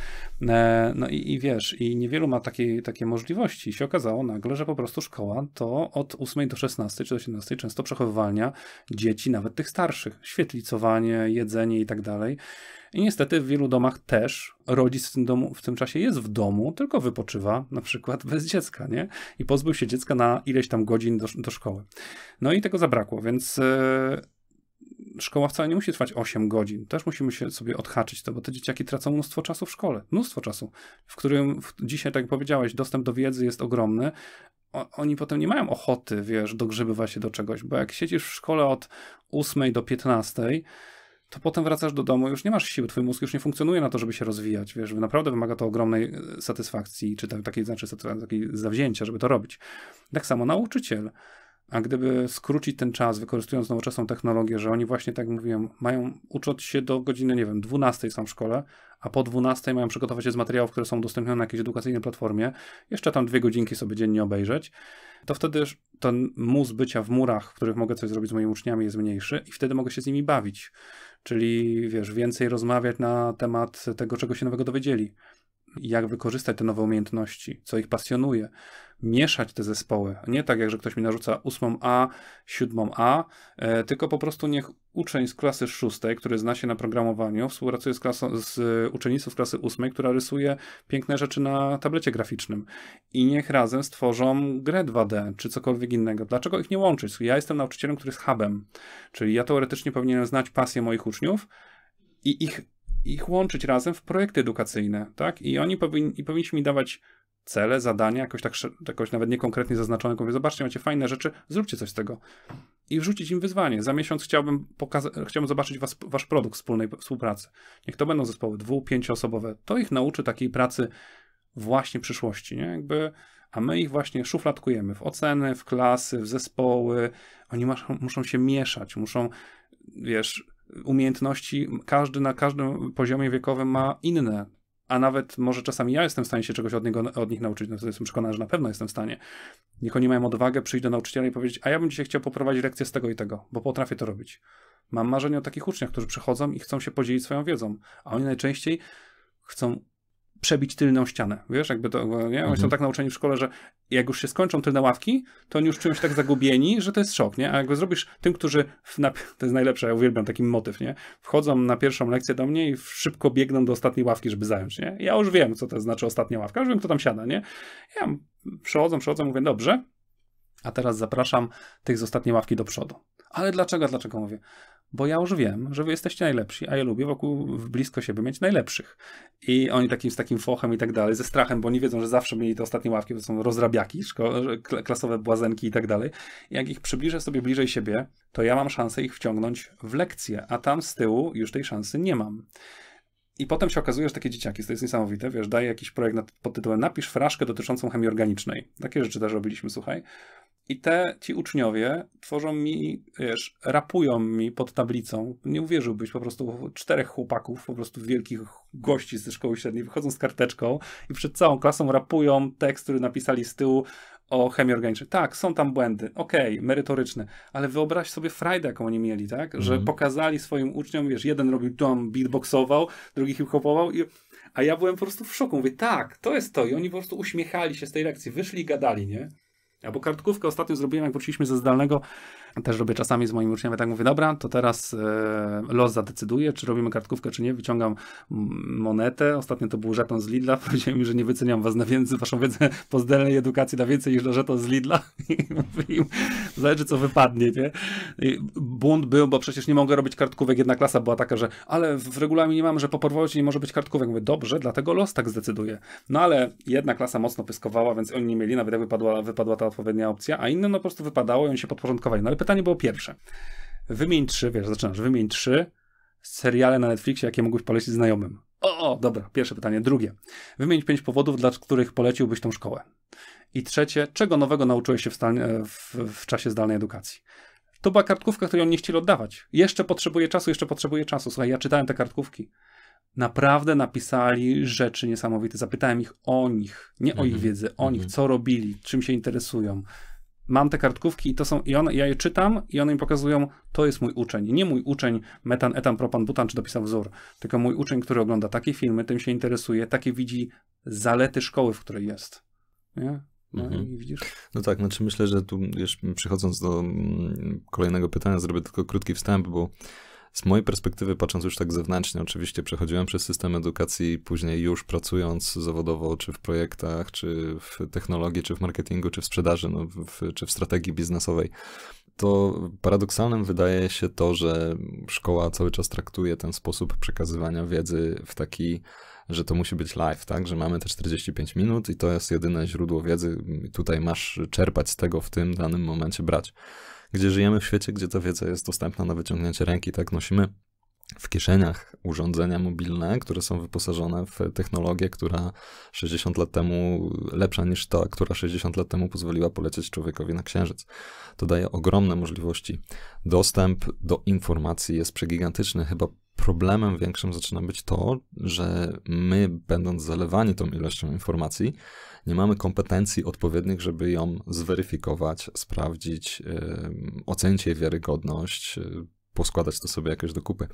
e, no i, i, wiesz, i niewielu ma takiej, takie możliwości. I się okazało nagle, że po prostu szkoła to od 8 do 16 czy do 17 często przechowywalnia dzieci, nawet tych starszych, świetlicowanie, jedzenie i tak dalej. I niestety w wielu domach też rodzic w tym, domu, w tym czasie jest w domu, tylko wypoczywa na przykład (laughs) bez dziecka, nie? I pozbył się dziecka na ileś tam godzin do, do szkoły. No i tego zabrakło, więc yy, szkoła wcale nie musi trwać 8 godzin. Też musimy się sobie odhaczyć to, bo te dzieciaki tracą mnóstwo czasu w szkole. Mnóstwo czasu, w którym w, dzisiaj, tak jak powiedziałeś, dostęp do wiedzy jest ogromny, oni potem nie mają ochoty, wiesz, dogrzebywać się do czegoś, bo jak siedzisz w szkole od 8 do 15, to potem wracasz do domu, już nie masz siły, twój mózg już nie funkcjonuje na to, żeby się rozwijać, wiesz, naprawdę wymaga to ogromnej e, satysfakcji, czy takiej, znaczy takiej zawzięcia, żeby to robić. Tak samo nauczyciel. A gdyby skrócić ten czas, wykorzystując nowoczesną technologię, że oni właśnie, tak jak mówiłem, mają uczyć się do godziny, nie wiem, 12 są w szkole, a po 12 mają przygotować się z materiałów, które są udostępnione na jakiejś edukacyjnej platformie, jeszcze tam dwie godzinki sobie dziennie obejrzeć, to wtedy ten mus bycia w murach, w których mogę coś zrobić z moimi uczniami jest mniejszy i wtedy mogę się z nimi bawić. Czyli, wiesz, więcej rozmawiać na temat tego, czego się nowego dowiedzieli jak wykorzystać te nowe umiejętności, co ich pasjonuje, mieszać te zespoły. Nie tak, jak że ktoś mi narzuca ósmą A, siódmą A, e, tylko po prostu niech uczeń z klasy szóstej, który zna się na programowaniu, współpracuje z, klasą, z uczennicą z klasy ósmej, która rysuje piękne rzeczy na tablecie graficznym. I niech razem stworzą grę 2D, czy cokolwiek innego. Dlaczego ich nie łączyć? Ja jestem nauczycielem, który jest hubem, czyli ja teoretycznie powinienem znać pasję moich uczniów, i ich, ich łączyć razem w projekty edukacyjne, tak? I oni powin, i powinniśmy mi dawać cele, zadania, jakoś, tak, jakoś nawet niekonkretnie zaznaczone. Mówię, zobaczcie, macie fajne rzeczy, zróbcie coś z tego. I wrzucić im wyzwanie. Za miesiąc chciałbym, pokaza- chciałbym zobaczyć was, wasz produkt wspólnej współpracy. Niech to będą zespoły dwu-, pięcioosobowe. To ich nauczy takiej pracy właśnie przyszłości, nie? Jakby, a my ich właśnie szufladkujemy w oceny, w klasy, w zespoły. Oni masz, muszą się mieszać, muszą, wiesz, umiejętności, każdy na każdym poziomie wiekowym ma inne a nawet może czasami ja jestem w stanie się czegoś od, niego, od nich nauczyć, no to jestem przekonany, że na pewno jestem w stanie. Niech oni mają odwagę przyjść do nauczyciela i powiedzieć, a ja bym dzisiaj chciał poprowadzić lekcję z tego i tego, bo potrafię to robić. Mam marzenie o takich uczniach, którzy przychodzą i chcą się podzielić swoją wiedzą, a oni najczęściej chcą przebić tylną ścianę, wiesz, jakby to, nie? Oni mhm. są tak nauczeni w szkole, że jak już się skończą tylne ławki, to oni już czują się tak zagubieni, że to jest szok, nie? A jakby zrobisz tym, którzy, na, to jest najlepsze, ja uwielbiam taki motyw, nie? Wchodzą na pierwszą lekcję do mnie i szybko biegną do ostatniej ławki, żeby zająć, nie? Ja już wiem, co to znaczy ostatnia ławka, już wiem, kto tam siada, nie? Ja przechodzą, przechodzą, mówię, dobrze, a teraz zapraszam tych z ostatniej ławki do przodu. Ale dlaczego, dlaczego mówię? Bo ja już wiem, że wy jesteście najlepsi, a ja lubię wokół blisko siebie mieć najlepszych. I oni takim z takim fochem i tak dalej, ze strachem, bo nie wiedzą, że zawsze mieli te ostatnie ławki, bo są rozrabiaki, szko- klasowe błazenki i tak dalej. jak ich przybliżę sobie bliżej siebie, to ja mam szansę ich wciągnąć w lekcję, a tam z tyłu już tej szansy nie mam. I potem się okazuje, że takie dzieciaki, to jest niesamowite, wiesz, daje jakiś projekt pod tytułem napisz fraszkę dotyczącą chemii organicznej. Takie rzeczy też robiliśmy, słuchaj. I te ci uczniowie tworzą mi, wiesz, rapują mi pod tablicą. Nie uwierzyłbyś po prostu czterech chłopaków, po prostu wielkich gości ze szkoły średniej, wychodzą z karteczką i przed całą klasą rapują tekst, który napisali z tyłu o chemii organicznej. Tak, są tam błędy, okej, okay, merytoryczne, ale wyobraź sobie frajdę, jaką oni mieli, tak? Że mhm. pokazali swoim uczniom, wiesz, jeden robił tam beatboxował, drugi hip-hopował i... A ja byłem po prostu w szoku. Mówię, tak, to jest to. I oni po prostu uśmiechali się z tej lekcji, wyszli i gadali, nie? Albo kartkówkę ostatnio zrobiłem, jak wróciliśmy ze zdalnego. Też robię czasami z moimi uczniami, ja tak mówię, dobra, to teraz e, los zadecyduje, czy robimy kartkówkę, czy nie. Wyciągam monetę. Ostatnio to był żeton z Lidla. (laughs) Powiedziałem mi, że nie wyceniam was na więcej, waszą wiedzę po zdalnej edukacji na więcej niż na żeton z Lidla. (laughs) I zależy, co wypadnie, nie? I bunt był, bo przecież nie mogę robić kartkówek. Jedna klasa była taka, że ale w regulaminie mamy, że po porwocie nie może być kartkówek. Mówię, dobrze, dlatego los tak zdecyduje. No ale jedna klasa mocno pyskowała, więc oni nie mieli, nawet jak wypadła, wypadła ta odpowiednia opcja, a inne no po prostu wypadało i on się podporządkowali. No ale pytanie było pierwsze. Wymień trzy, wiesz, zaczynasz, wymień trzy seriale na Netflixie, jakie mógłbyś polecić znajomym. O, o, dobra, pierwsze pytanie. Drugie. Wymień pięć powodów, dla których poleciłbyś tą szkołę. I trzecie, czego nowego nauczyłeś się w, e, w, w czasie zdalnej edukacji? To była kartkówka, której on nie chcieli oddawać. Jeszcze potrzebuje czasu, jeszcze potrzebuje czasu. Słuchaj, ja czytałem te kartkówki naprawdę napisali rzeczy niesamowite. Zapytałem ich o nich, nie mhm. o ich mhm. wiedzę, o mhm. nich, co robili, czym się interesują. Mam te kartkówki i to są, i one, ja je czytam i one mi pokazują, to jest mój uczeń. Nie mój uczeń metan, etan, propan, butan, czy dopisał wzór, tylko mój uczeń, który ogląda takie filmy, tym się interesuje, takie widzi zalety szkoły, w której jest. Nie? No, mhm. no tak, znaczy myślę, że tu już przechodząc do mm, kolejnego pytania, zrobię tylko krótki wstęp, bo z mojej perspektywy, patrząc już tak zewnętrznie, oczywiście przechodziłem przez system edukacji, później już pracując zawodowo, czy w projektach, czy w technologii, czy w marketingu, czy w sprzedaży, no, w, czy w strategii biznesowej, to paradoksalnym wydaje się to, że szkoła cały czas traktuje ten sposób przekazywania wiedzy w taki że to musi być live, tak? Że mamy te 45 minut i to jest jedyne źródło wiedzy. Tutaj masz czerpać z tego w tym danym momencie brać gdzie żyjemy w świecie, gdzie ta wiedza jest dostępna na wyciągnięcie ręki, tak nosimy w kieszeniach urządzenia mobilne, które są wyposażone w technologię, która 60 lat temu lepsza niż ta, która 60 lat temu pozwoliła polecieć człowiekowi na księżyc. To daje ogromne możliwości. Dostęp do informacji jest przegigantyczny. Chyba problemem większym zaczyna być to, że my, będąc zalewani tą ilością informacji, nie mamy kompetencji odpowiednich, żeby ją zweryfikować, sprawdzić, yy, ocenić jej wiarygodność, yy, poskładać to sobie jakieś do kupy.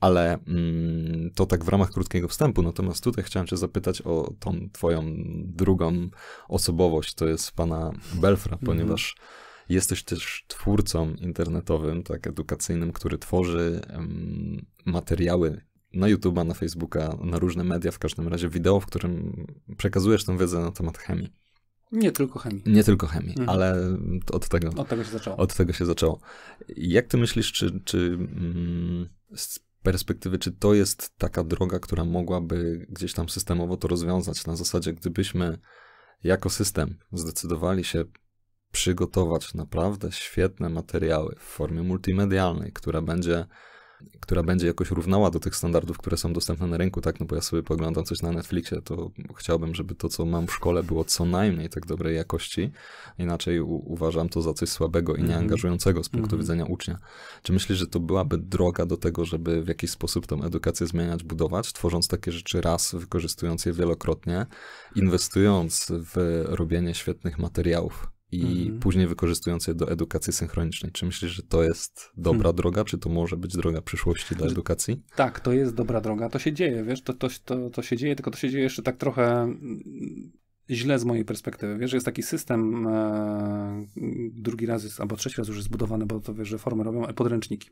Ale mm, to tak w ramach krótkiego wstępu, natomiast tutaj chciałem cię zapytać o tą twoją drugą osobowość, to jest pana Belfra, mhm. ponieważ jesteś też twórcą internetowym, tak edukacyjnym, który tworzy materiały na YouTube'a, na Facebooka, na różne media, w każdym razie wideo, w którym przekazujesz tę wiedzę na temat chemii. Nie tylko chemii. Nie tylko chemii, mhm. ale od tego, od tego się zaczęło. Od tego się zaczęło. Jak ty myślisz, czy, czy mm, z perspektywy, czy to jest taka droga, która mogłaby gdzieś tam systemowo to rozwiązać? Na zasadzie, gdybyśmy jako system zdecydowali się przygotować naprawdę świetne materiały w formie multimedialnej, która będzie która będzie jakoś równała do tych standardów, które są dostępne na rynku, tak, no bo ja sobie poglądam coś na Netflixie, to chciałbym, żeby to, co mam w szkole, było co najmniej tak dobrej jakości, inaczej uważam to za coś słabego i mhm. nieangażującego z punktu mm-hmm. widzenia ucznia. Czy myślisz, że to byłaby droga do tego, żeby w jakiś sposób tą edukację zmieniać, budować, tworząc takie rzeczy raz, wykorzystując je wielokrotnie, inwestując w robienie świetnych materiałów? i mhm. później wykorzystując je do edukacji synchronicznej. Czy myślisz, że to jest dobra hmm. droga? Czy to może być droga przyszłości dla edukacji? Tak, to jest dobra droga. To się dzieje, wiesz, to, to, to, to się dzieje, tylko to się dzieje jeszcze tak trochę mm, źle z mojej perspektywy. Wiesz, jest taki system, e, drugi raz jest, albo trzeci raz już jest zbudowany, bo to wiesz, że formy robią e-podręczniki.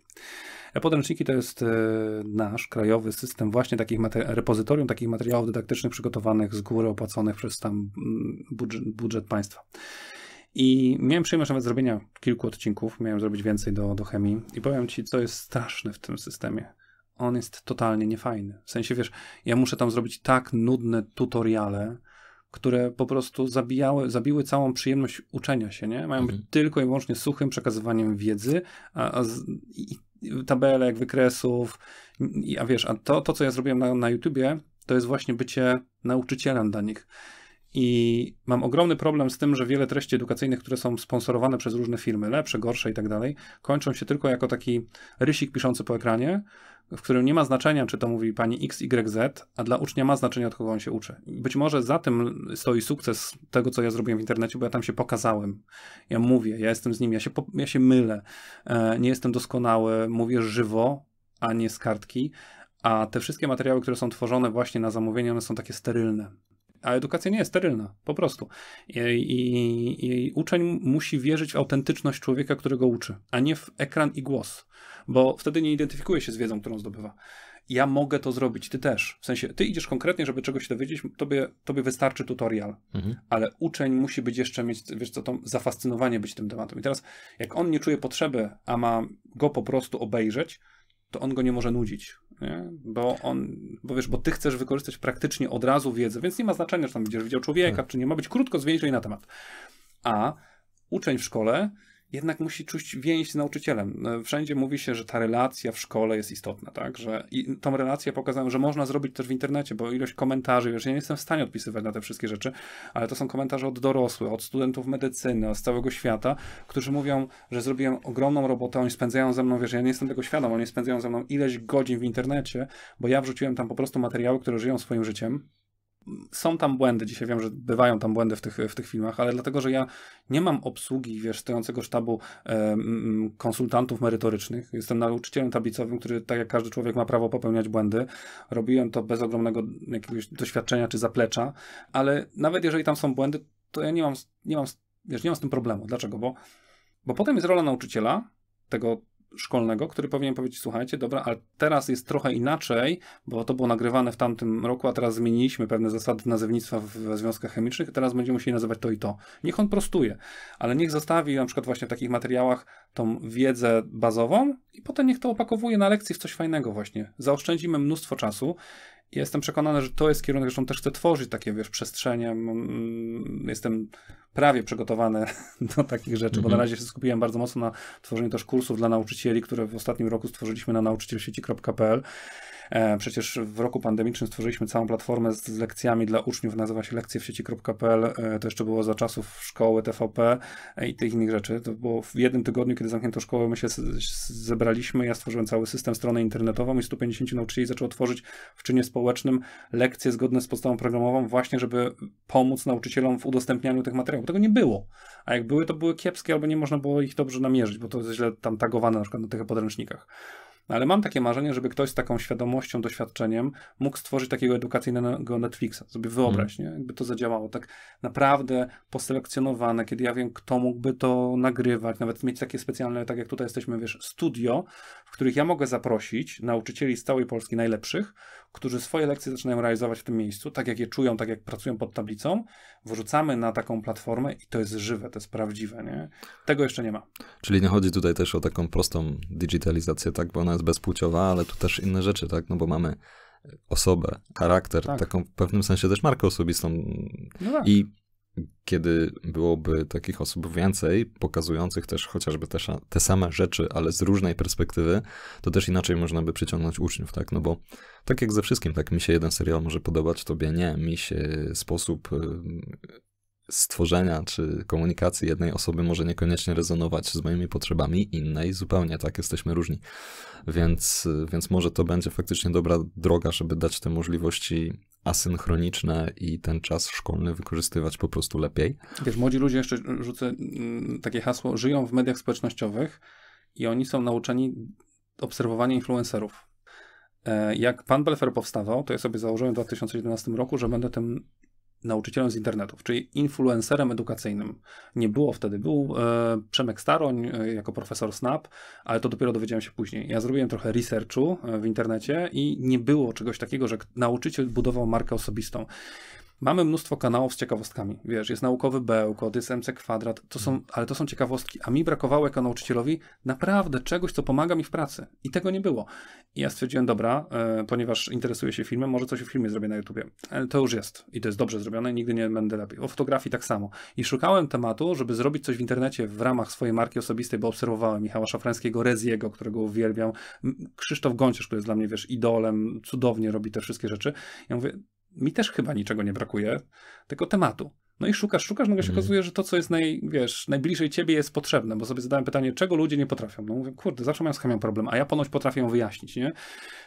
E-podręczniki to jest e, nasz krajowy system właśnie takich repozytorium, takich materiałów dydaktycznych przygotowanych z góry, opłaconych przez tam mm, budżet, budżet państwa. I miałem przyjemność nawet zrobienia kilku odcinków, miałem zrobić więcej do, do chemii i powiem ci, co jest straszne w tym systemie. On jest totalnie niefajny. W sensie, wiesz, ja muszę tam zrobić tak nudne tutoriale, które po prostu zabijały, zabiły całą przyjemność uczenia się, nie? Mają mhm. być tylko i wyłącznie suchym przekazywaniem wiedzy, a, a z, i, tabelek, wykresów, i, a wiesz, a to, to co ja zrobiłem na, na YouTubie, to jest właśnie bycie nauczycielem dla nich. I mam ogromny problem z tym, że wiele treści edukacyjnych, które są sponsorowane przez różne firmy, lepsze, gorsze i tak dalej, kończą się tylko jako taki rysik piszący po ekranie, w którym nie ma znaczenia, czy to mówi pani XYZ, a dla ucznia ma znaczenie, od kogo on się uczy. Być może za tym stoi sukces tego, co ja zrobiłem w internecie, bo ja tam się pokazałem. Ja mówię, ja jestem z nim, ja się, ja się mylę, e, nie jestem doskonały, mówię żywo, a nie z kartki. A te wszystkie materiały, które są tworzone właśnie na zamówienie, one są takie sterylne a edukacja nie jest sterylna, po prostu. I, i, I, uczeń musi wierzyć w autentyczność człowieka, którego uczy, a nie w ekran i głos, bo wtedy nie identyfikuje się z wiedzą, którą zdobywa. Ja mogę to zrobić, ty też. W sensie, ty idziesz konkretnie, żeby czegoś się dowiedzieć, tobie, tobie wystarczy tutorial, mhm. ale uczeń musi być jeszcze mieć, wiesz co, to zafascynowanie być tym tematem. I teraz, jak on nie czuje potrzeby, a ma go po prostu obejrzeć, to on go nie może nudzić. Nie? Bo on, bo wiesz, bo ty chcesz wykorzystać praktycznie od razu wiedzę, więc nie ma znaczenia, czy tam będziesz widział człowieka, tak. czy nie ma być krótko, zwięźlej na temat. A uczeń w szkole jednak musi czuć więź z nauczycielem. No, wszędzie mówi się, że ta relacja w szkole jest istotna, tak? Że i tą relację pokazałem, że można zrobić też w internecie, bo ilość komentarzy, wiesz, ja nie jestem w stanie odpisywać na te wszystkie rzeczy, ale to są komentarze od dorosłych, od studentów medycyny, z całego świata, którzy mówią, że zrobiłem ogromną robotę, oni spędzają ze mną, wiesz, ja nie jestem tego świadom, oni spędzają ze mną ileś godzin w internecie, bo ja wrzuciłem tam po prostu materiały, które żyją swoim życiem, są tam błędy, dzisiaj wiem, że bywają tam błędy w tych, w tych filmach, ale dlatego, że ja nie mam obsługi, wiesz, stojącego sztabu e, konsultantów merytorycznych. Jestem nauczycielem tablicowym, który, tak jak każdy człowiek, ma prawo popełniać błędy. Robiłem to bez ogromnego jakiegoś doświadczenia czy zaplecza, ale nawet jeżeli tam są błędy, to ja nie mam, nie mam, wiesz, nie mam z tym problemu. Dlaczego? Bo, bo potem jest rola nauczyciela, tego szkolnego, który powinien powiedzieć, słuchajcie, dobra, ale teraz jest trochę inaczej, bo to było nagrywane w tamtym roku, a teraz zmieniliśmy pewne zasady nazewnictwa w związkach chemicznych, i teraz będziemy musieli nazywać to i to. Niech on prostuje, ale niech zostawi na przykład właśnie w takich materiałach tą wiedzę bazową i potem niech to opakowuje na lekcji w coś fajnego właśnie. Zaoszczędzimy mnóstwo czasu jestem przekonany, że to jest kierunek, zresztą też chcę tworzyć takie, wiesz, przestrzenie. Jestem prawie przygotowany (laughs) do takich rzeczy, bo na mhm. razie się skupiłem bardzo mocno na tworzeniu też kursów dla nauczycieli, które w ostatnim roku stworzyliśmy na nauczycielsieci.pl E, przecież w roku pandemicznym stworzyliśmy całą platformę z, z lekcjami dla uczniów, nazywa się lekcje w sieci.pl. E, to jeszcze było za czasów szkoły TVP e, i tych innych rzeczy. To było w jednym tygodniu, kiedy zamknięto szkołę, my się zebraliśmy, ja stworzyłem cały system, stronę internetową i 150 nauczycieli zaczęło tworzyć w czynie społecznym lekcje zgodne z podstawą programową właśnie, żeby pomóc nauczycielom w udostępnianiu tych materiałów. Tego nie było. A jak były, to były kiepskie albo nie można było ich dobrze namierzyć, bo to jest źle tam tagowane na przykład na tych podręcznikach. No, ale mam takie marzenie, żeby ktoś z taką świadomością, doświadczeniem mógł stworzyć takiego edukacyjnego Netflixa. Sobie wyobraź, mm. nie? Jakby to zadziałało. Tak naprawdę poselekcjonowane, kiedy ja wiem, kto mógłby to nagrywać, nawet mieć takie specjalne, tak jak tutaj jesteśmy, wiesz, studio, w których ja mogę zaprosić nauczycieli z całej Polski najlepszych, którzy swoje lekcje zaczynają realizować w tym miejscu, tak jak je czują, tak jak pracują pod tablicą, wrzucamy na taką platformę i to jest żywe, to jest prawdziwe. Nie? Tego jeszcze nie ma. Czyli nie chodzi tutaj też o taką prostą digitalizację, tak, bo ona jest bezpłciowa, ale tu też inne rzeczy, tak, no bo mamy e, osobę, charakter, tak. taką w pewnym sensie też markę osobistą. No tak. I kiedy byłoby takich osób więcej, pokazujących też chociażby te, te same rzeczy, ale z różnej perspektywy, to też inaczej można by przyciągnąć uczniów, tak? No bo tak jak ze wszystkim, tak mi się jeden serial może podobać, tobie nie, mi się sposób y, stworzenia czy komunikacji jednej osoby może niekoniecznie rezonować z moimi potrzebami innej, zupełnie tak jesteśmy różni. Więc, y, więc może to będzie faktycznie dobra droga, żeby dać te możliwości asynchroniczne i ten czas szkolny wykorzystywać po prostu lepiej. Wiesz, młodzi ludzie, jeszcze rzucę mm, takie hasło, żyją w mediach społecznościowych i oni są nauczeni obserwowania influencerów. E, jak Pan Belfer powstawał, to ja sobie założyłem w 2011 roku, że będę tym nauczycielem z internetów, czyli influencerem edukacyjnym. Nie było wtedy, był e, Przemek Staroń e, jako profesor SNAP, ale to dopiero dowiedziałem się później. Ja zrobiłem trochę researchu e, w internecie i nie było czegoś takiego, że nauczyciel budował markę osobistą. Mamy mnóstwo kanałów z ciekawostkami. Wiesz, jest naukowy bełkot, jest MC kwadrat, to są, mm. ale to są ciekawostki. A mi brakowało jako nauczycielowi naprawdę czegoś, co pomaga mi w pracy. I tego nie było. I ja stwierdziłem, dobra, e, ponieważ interesuję się filmem, może coś w filmie zrobię na YouTubie. E, to już jest. I to jest dobrze zrobione, nigdy nie będę lepiej. O fotografii tak samo. I szukałem tematu, żeby zrobić coś w internecie w ramach swojej marki osobistej, bo obserwowałem Michała Szafrańskiego, Reziego, którego uwielbiam, Krzysztof Gonciarz, który jest dla mnie, wiesz, idolem, cudownie robi te wszystkie rzeczy. Ja mówię, mi też chyba niczego nie brakuje, tylko tematu. No i szukasz, szukasz, nagle się mhm. okazuje, że to, co jest naj, wiesz, najbliżej ciebie jest potrzebne, bo sobie zadałem pytanie, czego ludzie nie potrafią. No mówię, kurde, zawsze mają z chemią problem, a ja ponoć potrafię ją wyjaśnić, nie?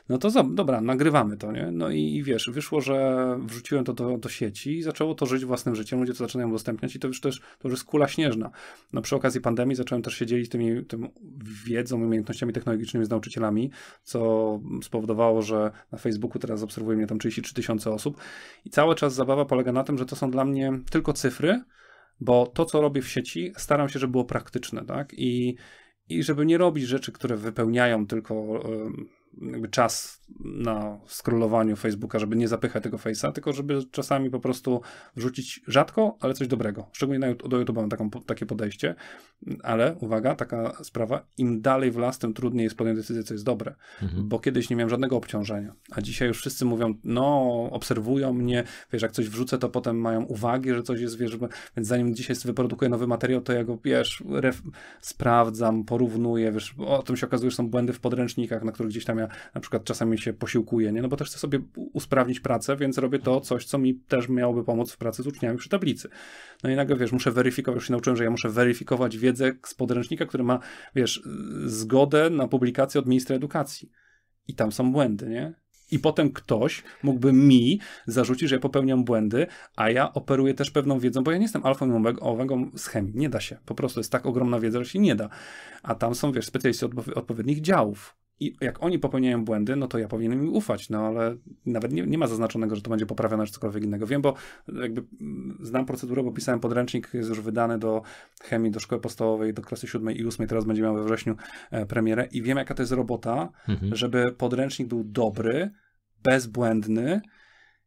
No to dobra, nagrywamy to, nie? No i, i wiesz, wyszło, że wrzuciłem to do, do, sieci i zaczęło to żyć własnym życiem, ludzie to zaczynają udostępniać i to już też, to już jest kula śnieżna. No przy okazji pandemii zacząłem też się dzielić tymi, tym wiedzą, umiejętnościami technologicznymi z nauczycielami, co spowodowało, że na Facebooku teraz obserwuje mnie tam 33 tysiące osób i cały czas zabawa polega na tym, że to są dla mnie tylko tylko cyfry, bo to, co robię w sieci, staram się, żeby było praktyczne, tak? I, i żeby nie robić rzeczy, które wypełniają tylko czas na scrollowaniu Facebooka, żeby nie zapychać tego face'a, tylko żeby czasami po prostu wrzucić rzadko, ale coś dobrego. Szczególnie do YouTube mam taką, takie podejście, ale uwaga, taka sprawa, im dalej w las, tym trudniej jest podjąć decyzję, co jest dobre, mhm. bo kiedyś nie miałem żadnego obciążenia, a dzisiaj już wszyscy mówią, no, obserwują mnie, wiesz, jak coś wrzucę, to potem mają uwagi, że coś jest, wiesz, więc zanim dzisiaj wyprodukuję nowy materiał, to ja go, wiesz, ref, sprawdzam, porównuję, wiesz, o tym się okazuje, że są błędy w podręcznikach, na których gdzieś tam ja na przykład czasami się posiłkuję, nie? no bo też chcę sobie usprawnić pracę, więc robię to coś, co mi też miałoby pomóc w pracy z uczniami przy tablicy. No i nagle, wiesz, muszę weryfikować, już się nauczyłem, że ja muszę weryfikować wiedzę z podręcznika, który ma, wiesz, zgodę na publikację od ministra edukacji. I tam są błędy, nie? I potem ktoś mógłby mi zarzucić, że ja popełniam błędy, a ja operuję też pewną wiedzą, bo ja nie jestem alfą i owego z chemii. Nie da się. Po prostu jest tak ogromna wiedza, że się nie da. A tam są, wiesz, specjaliści odpowiednich działów i jak oni popełniają błędy, no to ja powinienem im ufać, no ale nawet nie, nie ma zaznaczonego, że to będzie poprawione czy cokolwiek innego. Wiem, bo jakby mm, znam procedurę, bo pisałem podręcznik, jest już wydany do chemii, do szkoły podstawowej, do klasy siódmej i 8, teraz będzie miał we wrześniu e, premierę i wiem, jaka to jest robota, mhm. żeby podręcznik był dobry, bezbłędny,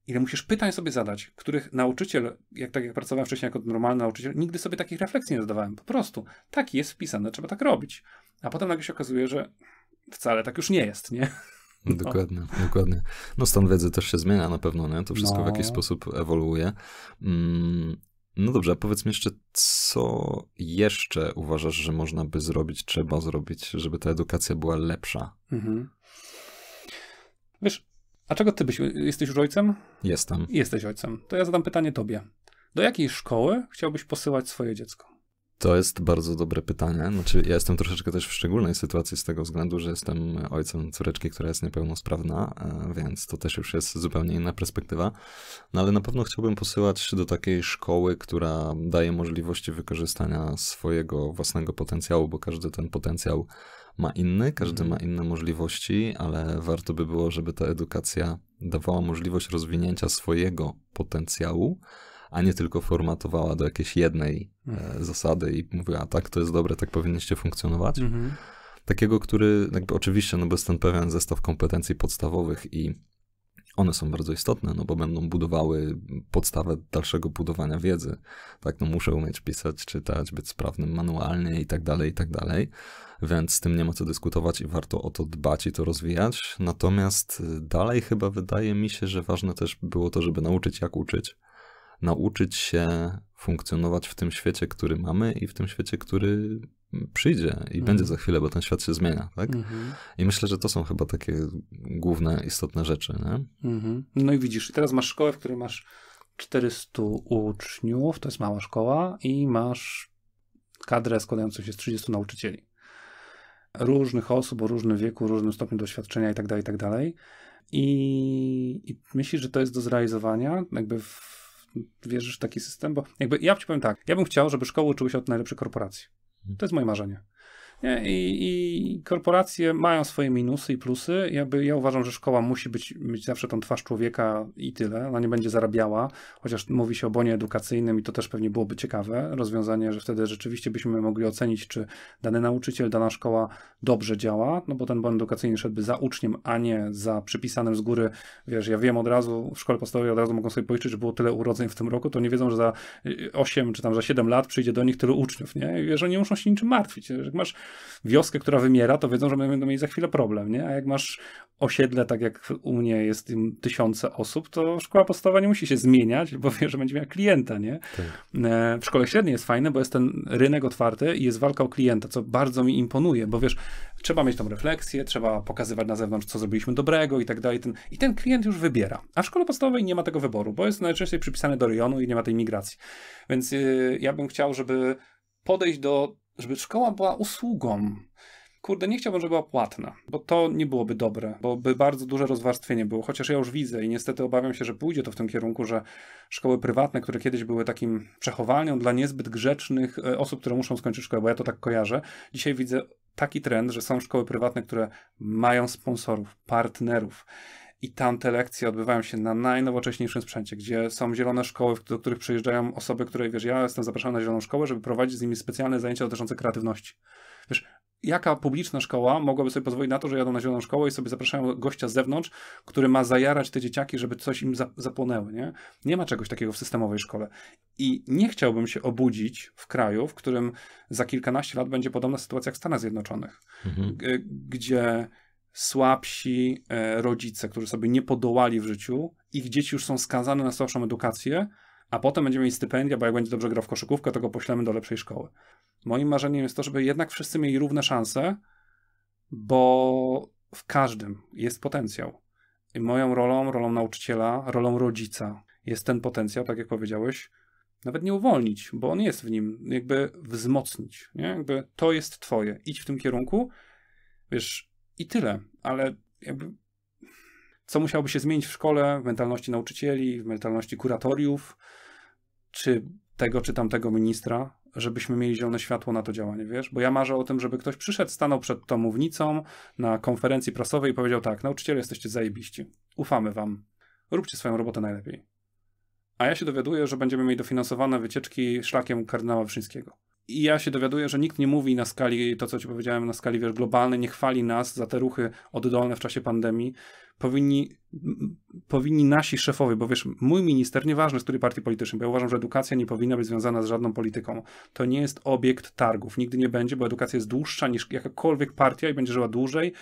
ile musisz pytań sobie zadać, których nauczyciel, jak tak jak pracowałem wcześniej jako normalny nauczyciel, nigdy sobie takich refleksji nie zadawałem. Po prostu taki jest wpisane, trzeba tak robić. A potem nagle się okazuje, że wcale tak już nie jest, nie? No. (laughs) Dokładnie, dokładnie. No stan wiedzy też się zmienia na pewno, nie? To wszystko no. w jakiś sposób ewoluuje. Mm, no dobrze, a powiedz mi jeszcze, co jeszcze uważasz, że można by zrobić, trzeba zrobić, żeby ta edukacja była lepsza? Mhm. Wiesz, a czego ty byś, jesteś już ojcem? Jestem. Jesteś ojcem. To ja zadam pytanie tobie. Do jakiej szkoły chciałbyś posyłać swoje dziecko? To jest bardzo dobre pytanie. Znaczy, ja jestem troszeczkę też w szczególnej sytuacji z tego względu, że jestem ojcem córeczki, która jest niepełnosprawna, e, więc to też już jest zupełnie inna perspektywa. No ale na pewno chciałbym posyłać do takiej szkoły, która daje możliwości wykorzystania swojego własnego potencjału, bo każdy ten potencjał ma inny, każdy mhm. ma inne możliwości, ale warto by było, żeby ta edukacja dawała możliwość rozwinięcia swojego potencjału a nie tylko formatowała do jakiejś jednej e, mhm. zasady i mówiła, tak, to jest dobre, tak powinniście funkcjonować. Mhm. Takiego, który jakby oczywiście, no bo jest ten pewien zestaw kompetencji podstawowych i one są bardzo istotne, no bo będą budowały podstawę dalszego budowania wiedzy. Tak, no muszę umieć pisać, czytać, być sprawnym manualnie i tak dalej, i tak dalej. Więc z tym nie ma co dyskutować i warto o to dbać i to rozwijać. Natomiast y, dalej chyba wydaje mi się, że ważne też było to, żeby nauczyć, jak uczyć nauczyć się funkcjonować w tym świecie, który mamy i w tym świecie, który przyjdzie i mhm. będzie za chwilę, bo ten świat się zmienia, tak? Mhm. I myślę, że to są chyba takie główne, istotne rzeczy, nie? Mhm. No i widzisz, teraz masz szkołę, w której masz 400 uczniów, to jest mała szkoła i masz kadrę składającą się z 30 nauczycieli. Różnych osób, o różnym wieku, różnym stopniu doświadczenia itd., tak itd. Tak I, i myślisz, że to jest do zrealizowania jakby w wierzysz w taki system? Bo jakby ja ci powiem tak, ja bym chciał, żeby szkoły uczyły się od najlepszych korporacji. To jest moje marzenie. I, I, korporacje mają swoje minusy i plusy. ja uważam, że szkoła musi być, mieć zawsze tą twarz człowieka i tyle. Ona nie będzie zarabiała, chociaż mówi się o bonie edukacyjnym i to też pewnie byłoby ciekawe rozwiązanie, że wtedy rzeczywiście byśmy mogli ocenić, czy dany nauczyciel, dana szkoła dobrze działa, no bo ten bon edukacyjny szedłby za uczniem, a nie za przypisanym z góry. Wiesz, ja wiem od razu, w szkole podstawowej od razu mogą sobie policzyć, że było tyle urodzeń w tym roku, to nie wiedzą, że za 8 y, czy tam za 7 lat przyjdzie do nich tylu uczniów, nie? I wiesz, że nie muszą się niczym martwić. Jak masz wioskę, która wymiera, to wiedzą, że będą mieli za chwilę problem, nie? A jak masz osiedle, tak jak u mnie jest tysiące osób, to szkoła podstawowa nie musi się zmieniać, bo wie, że będzie miała klienta, nie? Tak. E, w szkole średniej jest fajne, bo jest ten rynek otwarty i jest walka o klienta, co bardzo mi imponuje, bo wiesz, trzeba mieć tą refleksję, trzeba pokazywać na zewnątrz, co zrobiliśmy dobrego i tak dalej. Ten, I ten klient już wybiera. A w szkole podstawowej nie ma tego wyboru, bo jest najczęściej przypisany do rejonu i nie ma tej migracji. Więc yy, ja bym chciał, żeby podejść do żeby szkoła była usługą. Kurde, nie chciałbym, żeby była płatna, bo to nie byłoby dobre, bo by bardzo duże rozwarstwienie było. Chociaż ja już widzę i niestety obawiam się, że pójdzie to w tym kierunku, że szkoły prywatne, które kiedyś były takim przechowalnią dla niezbyt grzecznych e, osób, które muszą skończyć szkołę, bo ja to tak kojarzę, dzisiaj widzę taki trend, że są szkoły prywatne, które mają sponsorów, partnerów i tam te lekcje odbywają się na najnowocześniejszym sprzęcie, gdzie są zielone szkoły, do których przyjeżdżają osoby, które, wiesz, ja jestem zapraszany na zieloną szkołę, żeby prowadzić z nimi specjalne zajęcia dotyczące kreatywności. Wiesz, jaka publiczna szkoła mogłaby sobie pozwolić na to, że jadą na zieloną szkołę i sobie zapraszają gościa z zewnątrz, który ma zajarać te dzieciaki, żeby coś im zapłonęło, nie? Nie ma czegoś takiego w systemowej szkole. I nie chciałbym się obudzić w kraju, w którym za kilkanaście lat będzie podobna sytuacja jak w Stanach Zjednoczonych, mhm. gdzie słabsi e, rodzice, którzy sobie nie podołali w życiu, ich dzieci już są skazane na słabszą edukację, a potem będziemy mieli stypendia, bo jak będzie dobrze grał w koszykówkę, to go poślemy do lepszej szkoły. Moim marzeniem jest to, żeby jednak wszyscy mieli równe szanse, bo w każdym jest potencjał. I moją rolą, rolą nauczyciela, rolą rodzica jest ten potencjał, tak jak powiedziałeś, nawet nie uwolnić, bo on jest w nim, jakby wzmocnić. Nie? Jakby to jest twoje, idź w tym kierunku. Wiesz, i tyle, ale jakby co musiałoby się zmienić w szkole, w mentalności nauczycieli, w mentalności kuratoriów, czy tego, czy tamtego ministra, żebyśmy mieli zielone światło na to działanie, wiesz? Bo ja marzę o tym, żeby ktoś przyszedł, stanął przed tą mównicą na konferencji prasowej i powiedział tak, nauczyciele jesteście zajebiści, ufamy wam, róbcie swoją robotę najlepiej. A ja się dowiaduję, że będziemy mieli dofinansowane wycieczki szlakiem kardynała Wyszyńskiego. I ja się dowiaduję, że nikt nie mówi na skali, to co ci powiedziałem, na skali wiesz, globalnej, nie chwali nas za te ruchy oddolne w czasie pandemii. Powinni, powinni nasi szefowie, bo wiesz, mój minister, nieważne z której partii politycznej, bo ja uważam, że edukacja nie powinna być związana z żadną polityką. To nie jest obiekt targów, nigdy nie będzie, bo edukacja jest dłuższa niż jakakolwiek partia i będzie żyła dłużej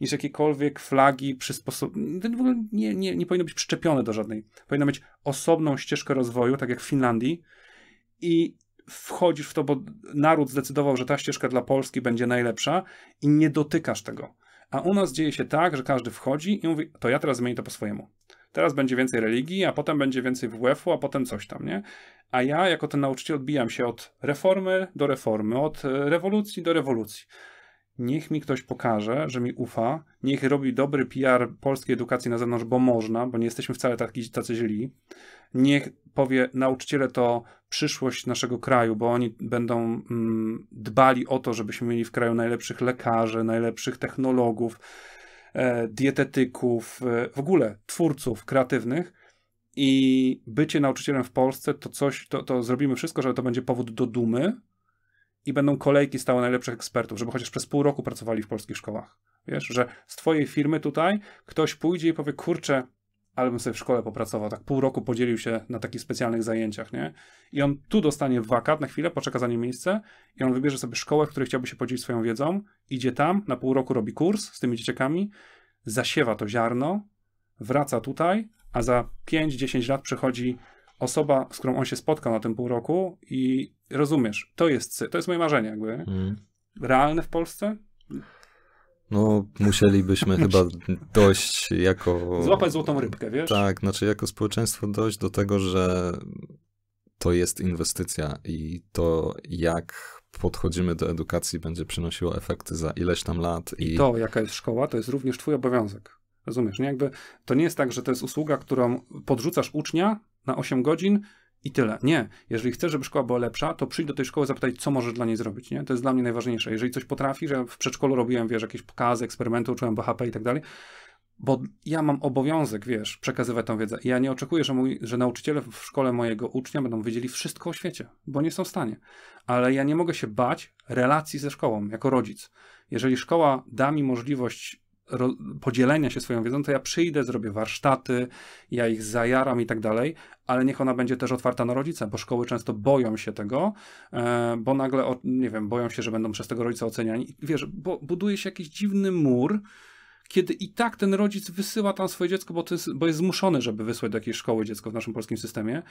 niż jakiekolwiek flagi przysposobione. W ogóle nie, nie, nie powinno być przyczepione do żadnej. Powinno mieć osobną ścieżkę rozwoju, tak jak w Finlandii. I wchodzisz w to, bo naród zdecydował, że ta ścieżka dla Polski będzie najlepsza i nie dotykasz tego. A u nas dzieje się tak, że każdy wchodzi i mówi, to ja teraz zmienię to po swojemu. Teraz będzie więcej religii, a potem będzie więcej WF-u, a potem coś tam, nie? A ja jako ten nauczyciel odbijam się od reformy do reformy, od rewolucji do rewolucji niech mi ktoś pokaże, że mi ufa, niech robi dobry PR polskiej edukacji na zewnątrz, bo można, bo nie jesteśmy wcale taki, tacy źli. Niech powie, nauczyciele to przyszłość naszego kraju, bo oni będą mm, dbali o to, żebyśmy mieli w kraju najlepszych lekarzy, najlepszych technologów, e, dietetyków, e, w ogóle twórców kreatywnych. I bycie nauczycielem w Polsce to coś, to, to zrobimy wszystko, że to będzie powód do dumy, i będą kolejki stały najlepszych ekspertów, żeby chociaż przez pół roku pracowali w polskich szkołach. Wiesz, że z twojej firmy tutaj ktoś pójdzie i powie, kurczę, ale bym sobie w szkole popracował, tak pół roku podzielił się na takich specjalnych zajęciach, nie? I on tu dostanie wakat na chwilę, poczeka za nim miejsce i on wybierze sobie szkołę, w której chciałby się podzielić swoją wiedzą, idzie tam, na pół roku robi kurs z tymi dzieciakami, zasiewa to ziarno, wraca tutaj, a za 5-10 lat przychodzi osoba, z którą on się spotkał na tym pół roku i rozumiesz, to jest, to jest moje marzenie jakby. Mm. Realne w Polsce? No, musielibyśmy (laughs) chyba dojść jako. Złapać złotą rybkę, wiesz? Tak, znaczy jako społeczeństwo dojść do tego, że to jest inwestycja i to jak podchodzimy do edukacji będzie przynosiło efekty za ileś tam lat. I, I to, jaka jest szkoła, to jest również Twój obowiązek. Rozumiesz, nie? Jakby to nie jest tak, że to jest usługa, którą podrzucasz ucznia na 8 godzin i tyle. Nie. Jeżeli chcesz, żeby szkoła była lepsza, to przyjdź do tej szkoły, zapytaj, co możesz dla niej zrobić, nie? To jest dla mnie najważniejsze. Jeżeli coś potrafisz, ja w przedszkolu robiłem, wiesz, jakieś pokazy, eksperymenty, uczyłem BHP i tak dalej, bo ja mam obowiązek, wiesz, przekazywać tą wiedzę. I ja nie oczekuję, że, mój, że nauczyciele w szkole mojego ucznia będą wiedzieli wszystko o świecie, bo nie są w stanie. Ale ja nie mogę się bać relacji ze szkołą jako rodzic. Jeżeli szkoła da mi możliwość podzielenia się swoją wiedzą, to ja przyjdę, zrobię warsztaty, ja ich zajaram i tak dalej, ale niech ona będzie też otwarta na rodzice, bo szkoły często boją się tego, e, bo nagle, nie wiem, boją się, że będą przez tego rodzica oceniani. Wiesz, bo buduje się jakiś dziwny mur, kiedy i tak ten rodzic wysyła tam swoje dziecko, bo, jest, bo jest zmuszony, żeby wysłać do jakiejś szkoły dziecko w naszym polskim systemie,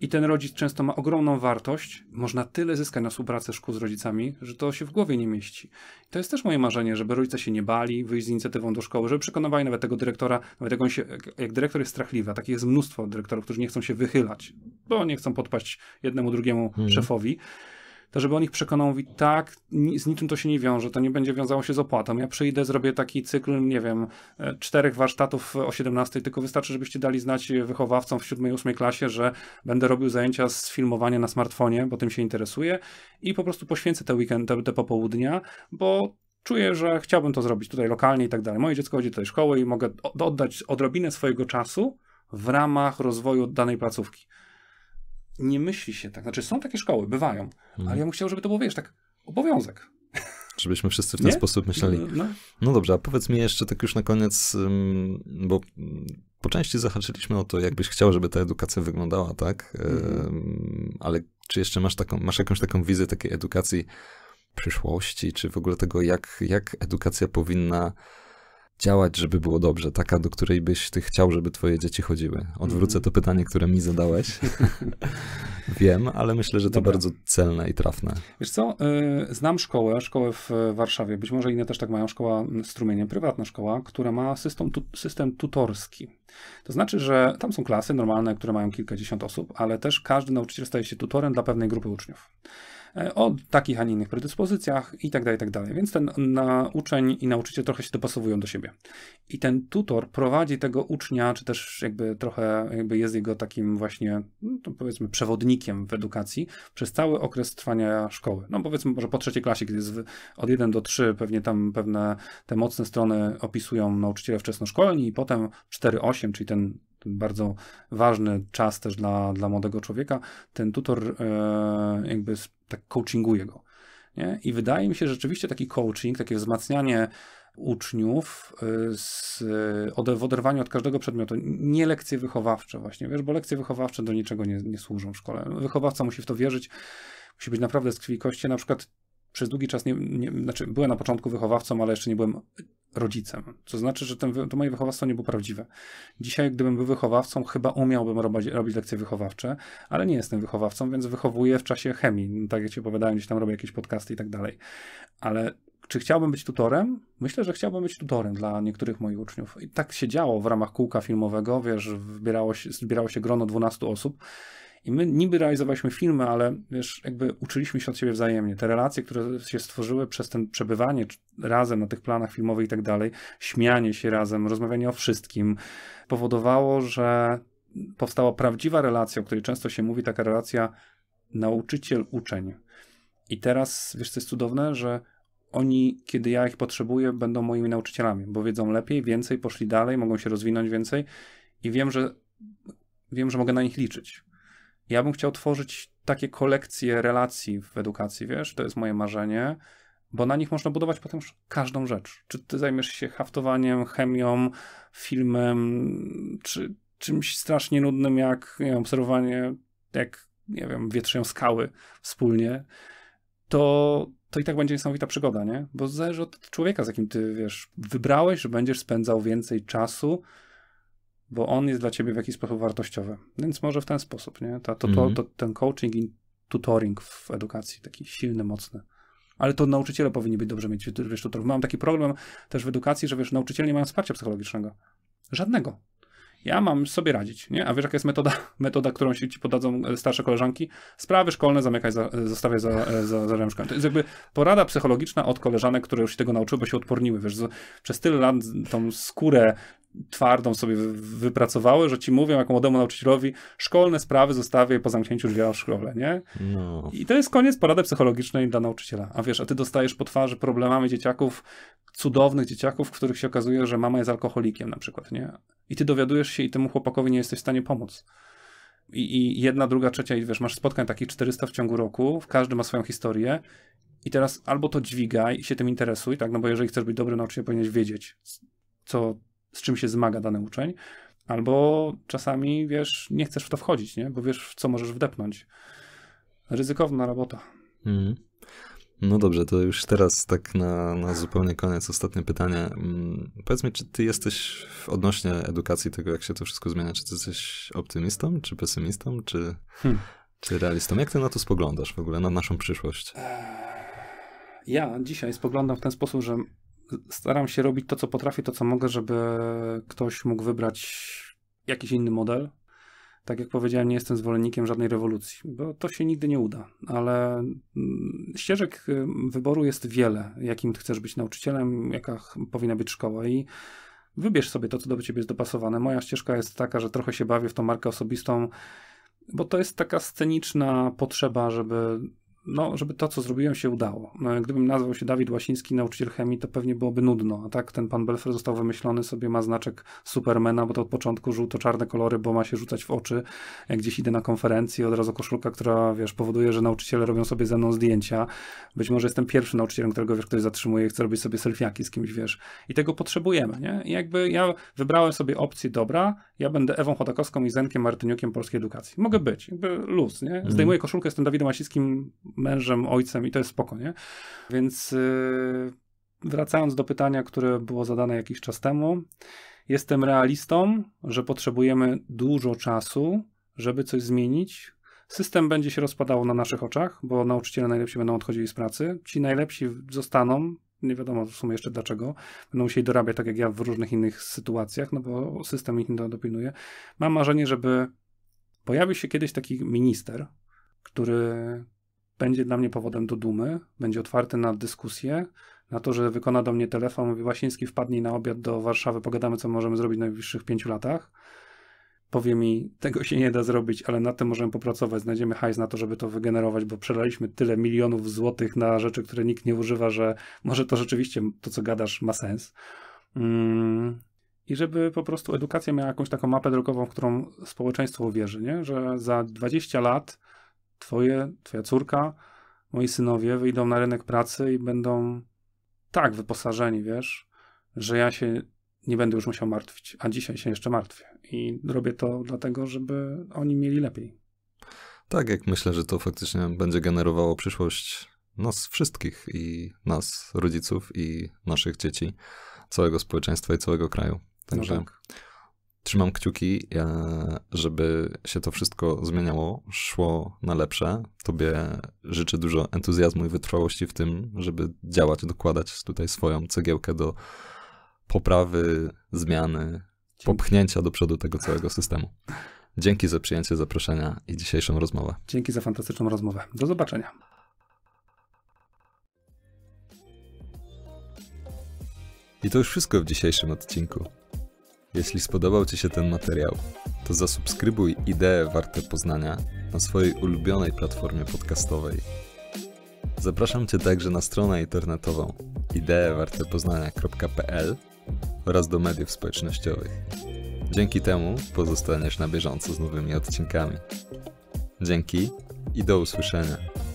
i ten rodzic często ma ogromną wartość. Można tyle zyskać na współpracę szkół z rodzicami, że to się w głowie nie mieści. I to jest też moje marzenie, żeby rodzice się nie bali, wyjść z inicjatywą do szkoły, żeby przekonywali nawet tego dyrektora, nawet jak, on się, jak dyrektor jest strachliwy, a takich jest mnóstwo dyrektorów, którzy nie chcą się wychylać, bo nie chcą podpaść jednemu, drugiemu hmm. szefowi to żeby on ich przekonał, mówi tak, z niczym to się nie wiąże, to nie będzie wiązało się z opłatą. Ja przyjdę, zrobię taki cykl, nie wiem, e, czterech warsztatów o 17, tylko wystarczy, żebyście dali znać wychowawcom w 7-8 klasie, że będę robił zajęcia z filmowania na smartfonie, bo tym się interesuję i po prostu poświęcę te weekend, te, te popołudnia, bo czuję, że chciałbym to zrobić tutaj lokalnie i tak dalej. Moje dziecko chodzi do tej szkoły i mogę oddać odrobinę swojego czasu w ramach rozwoju danej placówki nie myśli się tak. Znaczy, są takie szkoły, bywają, mhm. ale ja bym chciał, żeby to było, wiesz, tak obowiązek. (laughs) Żebyśmy wszyscy w ten nie? sposób myśleli. No, no. no. dobrze, a powiedz mi jeszcze tak już na koniec, bo po części zahaczyliśmy o to, jakbyś chciał, żeby ta edukacja wyglądała, tak? Mhm. Ale czy jeszcze masz, taką, masz jakąś taką wizję takiej edukacji przyszłości, czy w ogóle tego, jak, jak edukacja powinna działać, żeby było dobrze, taka, do której byś ty chciał, żeby twoje dzieci chodziły? Odwrócę mhm. to pytanie, które mi zadałeś. (laughs) Wiem, ale myślę, że to Dobra. bardzo celne i trafne. Wiesz co, y, znam szkołę, szkołę w Warszawie, być może inne też tak mają, szkoła strumieniem, prywatna szkoła, która ma system, tu, system tutorski. To znaczy, że tam są klasy normalne, które mają kilkadziesiąt osób, ale też każdy nauczyciel staje się tutorem dla pewnej grupy uczniów. E, o takich, a nie innych predyspozycjach itd., tak itd. Tak Więc ten na uczeń i nauczyciel trochę się dopasowują do siebie. I ten tutor prowadzi tego ucznia, czy też jakby trochę jakby jest jego takim właśnie, no powiedzmy, przewodnikiem w edukacji przez cały okres trwania szkoły. No powiedzmy może po trzeciej klasie, gdzie jest od 1 do 3 pewnie tam pewne te mocne strony opisują nauczyciele wczesnoszkolni i potem 4-8, czyli ten bardzo ważny czas też dla, dla młodego człowieka. Ten tutor e, jakby tak coachinguje go. Nie? I wydaje mi się, że rzeczywiście taki coaching, takie wzmacnianie uczniów y, z, y, w oderwaniu od każdego przedmiotu, nie lekcje wychowawcze właśnie, wiesz, bo lekcje wychowawcze do niczego nie, nie służą w szkole. Wychowawca musi w to wierzyć, musi być naprawdę z krwi kości. na przykład przez długi czas nie, nie, znaczy byłem na początku wychowawcą, ale jeszcze nie byłem rodzicem. Co znaczy, że ten, to moje wychowawstwo nie było prawdziwe. Dzisiaj, gdybym był wychowawcą, chyba umiałbym robić, robić lekcje wychowawcze, ale nie jestem wychowawcą, więc wychowuję w czasie chemii. No, tak jak ci opowiadałem, gdzieś tam robię jakieś podcasty i tak dalej. Ale czy chciałbym być tutorem? Myślę, że chciałbym być tutorem dla niektórych moich uczniów. I tak się działo w ramach kółka filmowego, wiesz, wybierało się, zbierało się grono 12 osób i my niby realizowaliśmy filmy, ale wiesz, jakby uczyliśmy się od siebie wzajemnie. Te relacje, które się stworzyły przez ten przebywanie razem na tych planach filmowych i tak dalej, śmianie się razem, rozmawianie o wszystkim, powodowało, że powstała prawdziwa relacja, o której często się mówi, taka relacja nauczyciel-uczeń. I teraz, wiesz, co jest cudowne, że oni, kiedy ja ich potrzebuję, będą moimi nauczycielami, bo wiedzą lepiej, więcej, poszli dalej, mogą się rozwinąć więcej i wiem, że wiem, że mogę na nich liczyć. Ja bym chciał tworzyć takie kolekcje relacji w edukacji, wiesz, to jest moje marzenie, bo na nich można budować potem już każdą rzecz. Czy ty zajmiesz się haftowaniem, chemią, filmem, czy czymś strasznie nudnym jak nie wiem, obserwowanie, jak nie wiem, wietrzeją skały wspólnie, to, to i tak będzie niesamowita przygoda, nie? Bo zależy od człowieka, z jakim ty, wiesz, wybrałeś, że będziesz spędzał więcej czasu bo on jest dla ciebie w jakiś sposób wartościowy. Więc może w ten sposób, nie? Ta, to, to, mhm. to, ten coaching i tutoring w edukacji, taki silny, mocny. Ale to nauczyciele powinni być dobrze mieć wiesz, tutorów. Mam taki problem też w edukacji, że wiesz, nauczyciele nie mają wsparcia psychologicznego. Żadnego. Ja mam sobie radzić, nie? A wiesz, jaka jest metoda, (laughs) metoda którą ci podadzą e, starsze koleżanki? Sprawy szkolne zamykaj, za, e, zostawiaj za, e, za, za To jest jakby porada psychologiczna od koleżanek, które już się tego nauczyły, bo się odporniły, wiesz, z, przez tyle lat tą skórę twardą sobie wypracowały, że ci mówią jako młodemu nauczycielowi, szkolne sprawy zostawię po zamknięciu drzwi w szkole, nie? No. I to jest koniec porady psychologicznej dla nauczyciela. A wiesz, a ty dostajesz po twarzy problemami dzieciaków, cudownych dzieciaków, w których się okazuje, że mama jest alkoholikiem na przykład, nie? I ty dowiadujesz się i temu chłopakowi nie jesteś w stanie pomóc. I, i jedna, druga, trzecia, i wiesz, masz spotkań takich 400 w ciągu roku, każdy ma swoją historię i teraz albo to dźwigaj i się tym interesuj, tak, no bo jeżeli chcesz być dobrym nauczycielem, powinieneś wiedzieć, co, z czym się zmaga dany uczeń, albo czasami, wiesz, nie chcesz w to wchodzić, nie? bo wiesz, w co możesz wdepnąć. Ryzykowna robota. Mm. No dobrze, to już teraz tak na, na zupełnie koniec ostatnie pytanie. Mm, powiedz mi, czy ty jesteś odnośnie edukacji, tego jak się to wszystko zmienia, czy ty jesteś optymistą, czy pesymistą, czy, hmm. czy realistą? Jak ty na to spoglądasz w ogóle, na naszą przyszłość? Ja dzisiaj spoglądam w ten sposób, że staram się robić to, co potrafię, to, co mogę, żeby ktoś mógł wybrać jakiś inny model. Tak jak powiedziałem, nie jestem zwolennikiem żadnej rewolucji, bo to się nigdy nie uda, ale mm, ścieżek y, wyboru jest wiele, jakim chcesz być nauczycielem, jaka powinna być szkoła i wybierz sobie to, co do ciebie jest dopasowane. Moja ścieżka jest taka, że trochę się bawię w tą markę osobistą, bo to jest taka sceniczna potrzeba, żeby no, żeby to, co zrobiłem, się udało. No, gdybym nazwał się Dawid Łasiński, nauczyciel chemii, to pewnie byłoby nudno. A tak ten pan Belfer został wymyślony, sobie ma znaczek Supermana, bo to od początku żółto-czarne kolory, bo ma się rzucać w oczy. Jak gdzieś idę na konferencję, od razu koszulka, która, wiesz, powoduje, że nauczyciele robią sobie ze mną zdjęcia. Być może jestem pierwszym nauczycielem, którego, wiesz, ktoś zatrzymuje i chce robić sobie selfiaki z kimś, wiesz. I tego potrzebujemy, nie? I jakby ja wybrałem sobie opcję, dobra, ja będę Ewą Chodakowską i Zenkiem Martyniukiem polskiej edukacji. Mogę być, jakby luz, nie? Mhm. Zdejmuję koszulkę, jestem Dawidem Łasickim, mężem, ojcem i to jest spoko, nie? Więc yy, wracając do pytania, które było zadane jakiś czas temu, jestem realistą, że potrzebujemy dużo czasu, żeby coś zmienić, System będzie się rozpadał na naszych oczach, bo nauczyciele najlepsi będą odchodzili z pracy. Ci najlepsi zostaną, nie wiadomo w sumie jeszcze dlaczego. Będą musieli dorabiać, tak jak ja w różnych innych sytuacjach, no bo system ich nie dopilnuje. Mam marzenie, żeby pojawił się kiedyś taki minister, który będzie dla mnie powodem do dumy, będzie otwarty na dyskusję, na to, że wykona do mnie telefon, mówi Łasiński wpadnij na obiad do Warszawy, pogadamy co możemy zrobić w najbliższych pięciu latach powie mi, tego się nie da zrobić, ale nad tym możemy popracować, znajdziemy hajs na to, żeby to wygenerować, bo przelaliśmy tyle milionów złotych na rzeczy, które nikt nie używa, że może to rzeczywiście, to co gadasz, ma sens. Mm. I żeby po prostu edukacja miała jakąś taką mapę drogową, w którą społeczeństwo uwierzy, nie? że za 20 lat twoje, twoja córka, moi synowie wyjdą na rynek pracy i będą tak wyposażeni, wiesz, że ja się nie będę już musiał martwić, a dzisiaj się jeszcze martwię. I robię to dlatego, żeby oni mieli lepiej. Tak, jak myślę, że to faktycznie będzie generowało przyszłość nas wszystkich i nas, rodziców i naszych dzieci, całego społeczeństwa i całego kraju. Także no tak. trzymam kciuki, e, żeby się to wszystko zmieniało, szło na lepsze. Tobie życzę dużo entuzjazmu i wytrwałości w tym, żeby działać, dokładać tutaj swoją cegiełkę do poprawy, zmiany, Dzięki. popchnięcia do przodu tego całego systemu. Dzięki za przyjęcie zaproszenia i dzisiejszą rozmowę. Dzięki za fantastyczną rozmowę. Do zobaczenia. I to już wszystko w dzisiejszym odcinku. Jeśli spodobał Ci się ten materiał, to zasubskrybuj Idee Warte Poznania na swojej ulubionej platformie podcastowej. Zapraszam Cię także na stronę internetową ideewartepoznania.pl oraz do mediów społecznościowych. Dzięki temu pozostaniesz na bieżąco z nowymi odcinkami. Dzięki i do usłyszenia.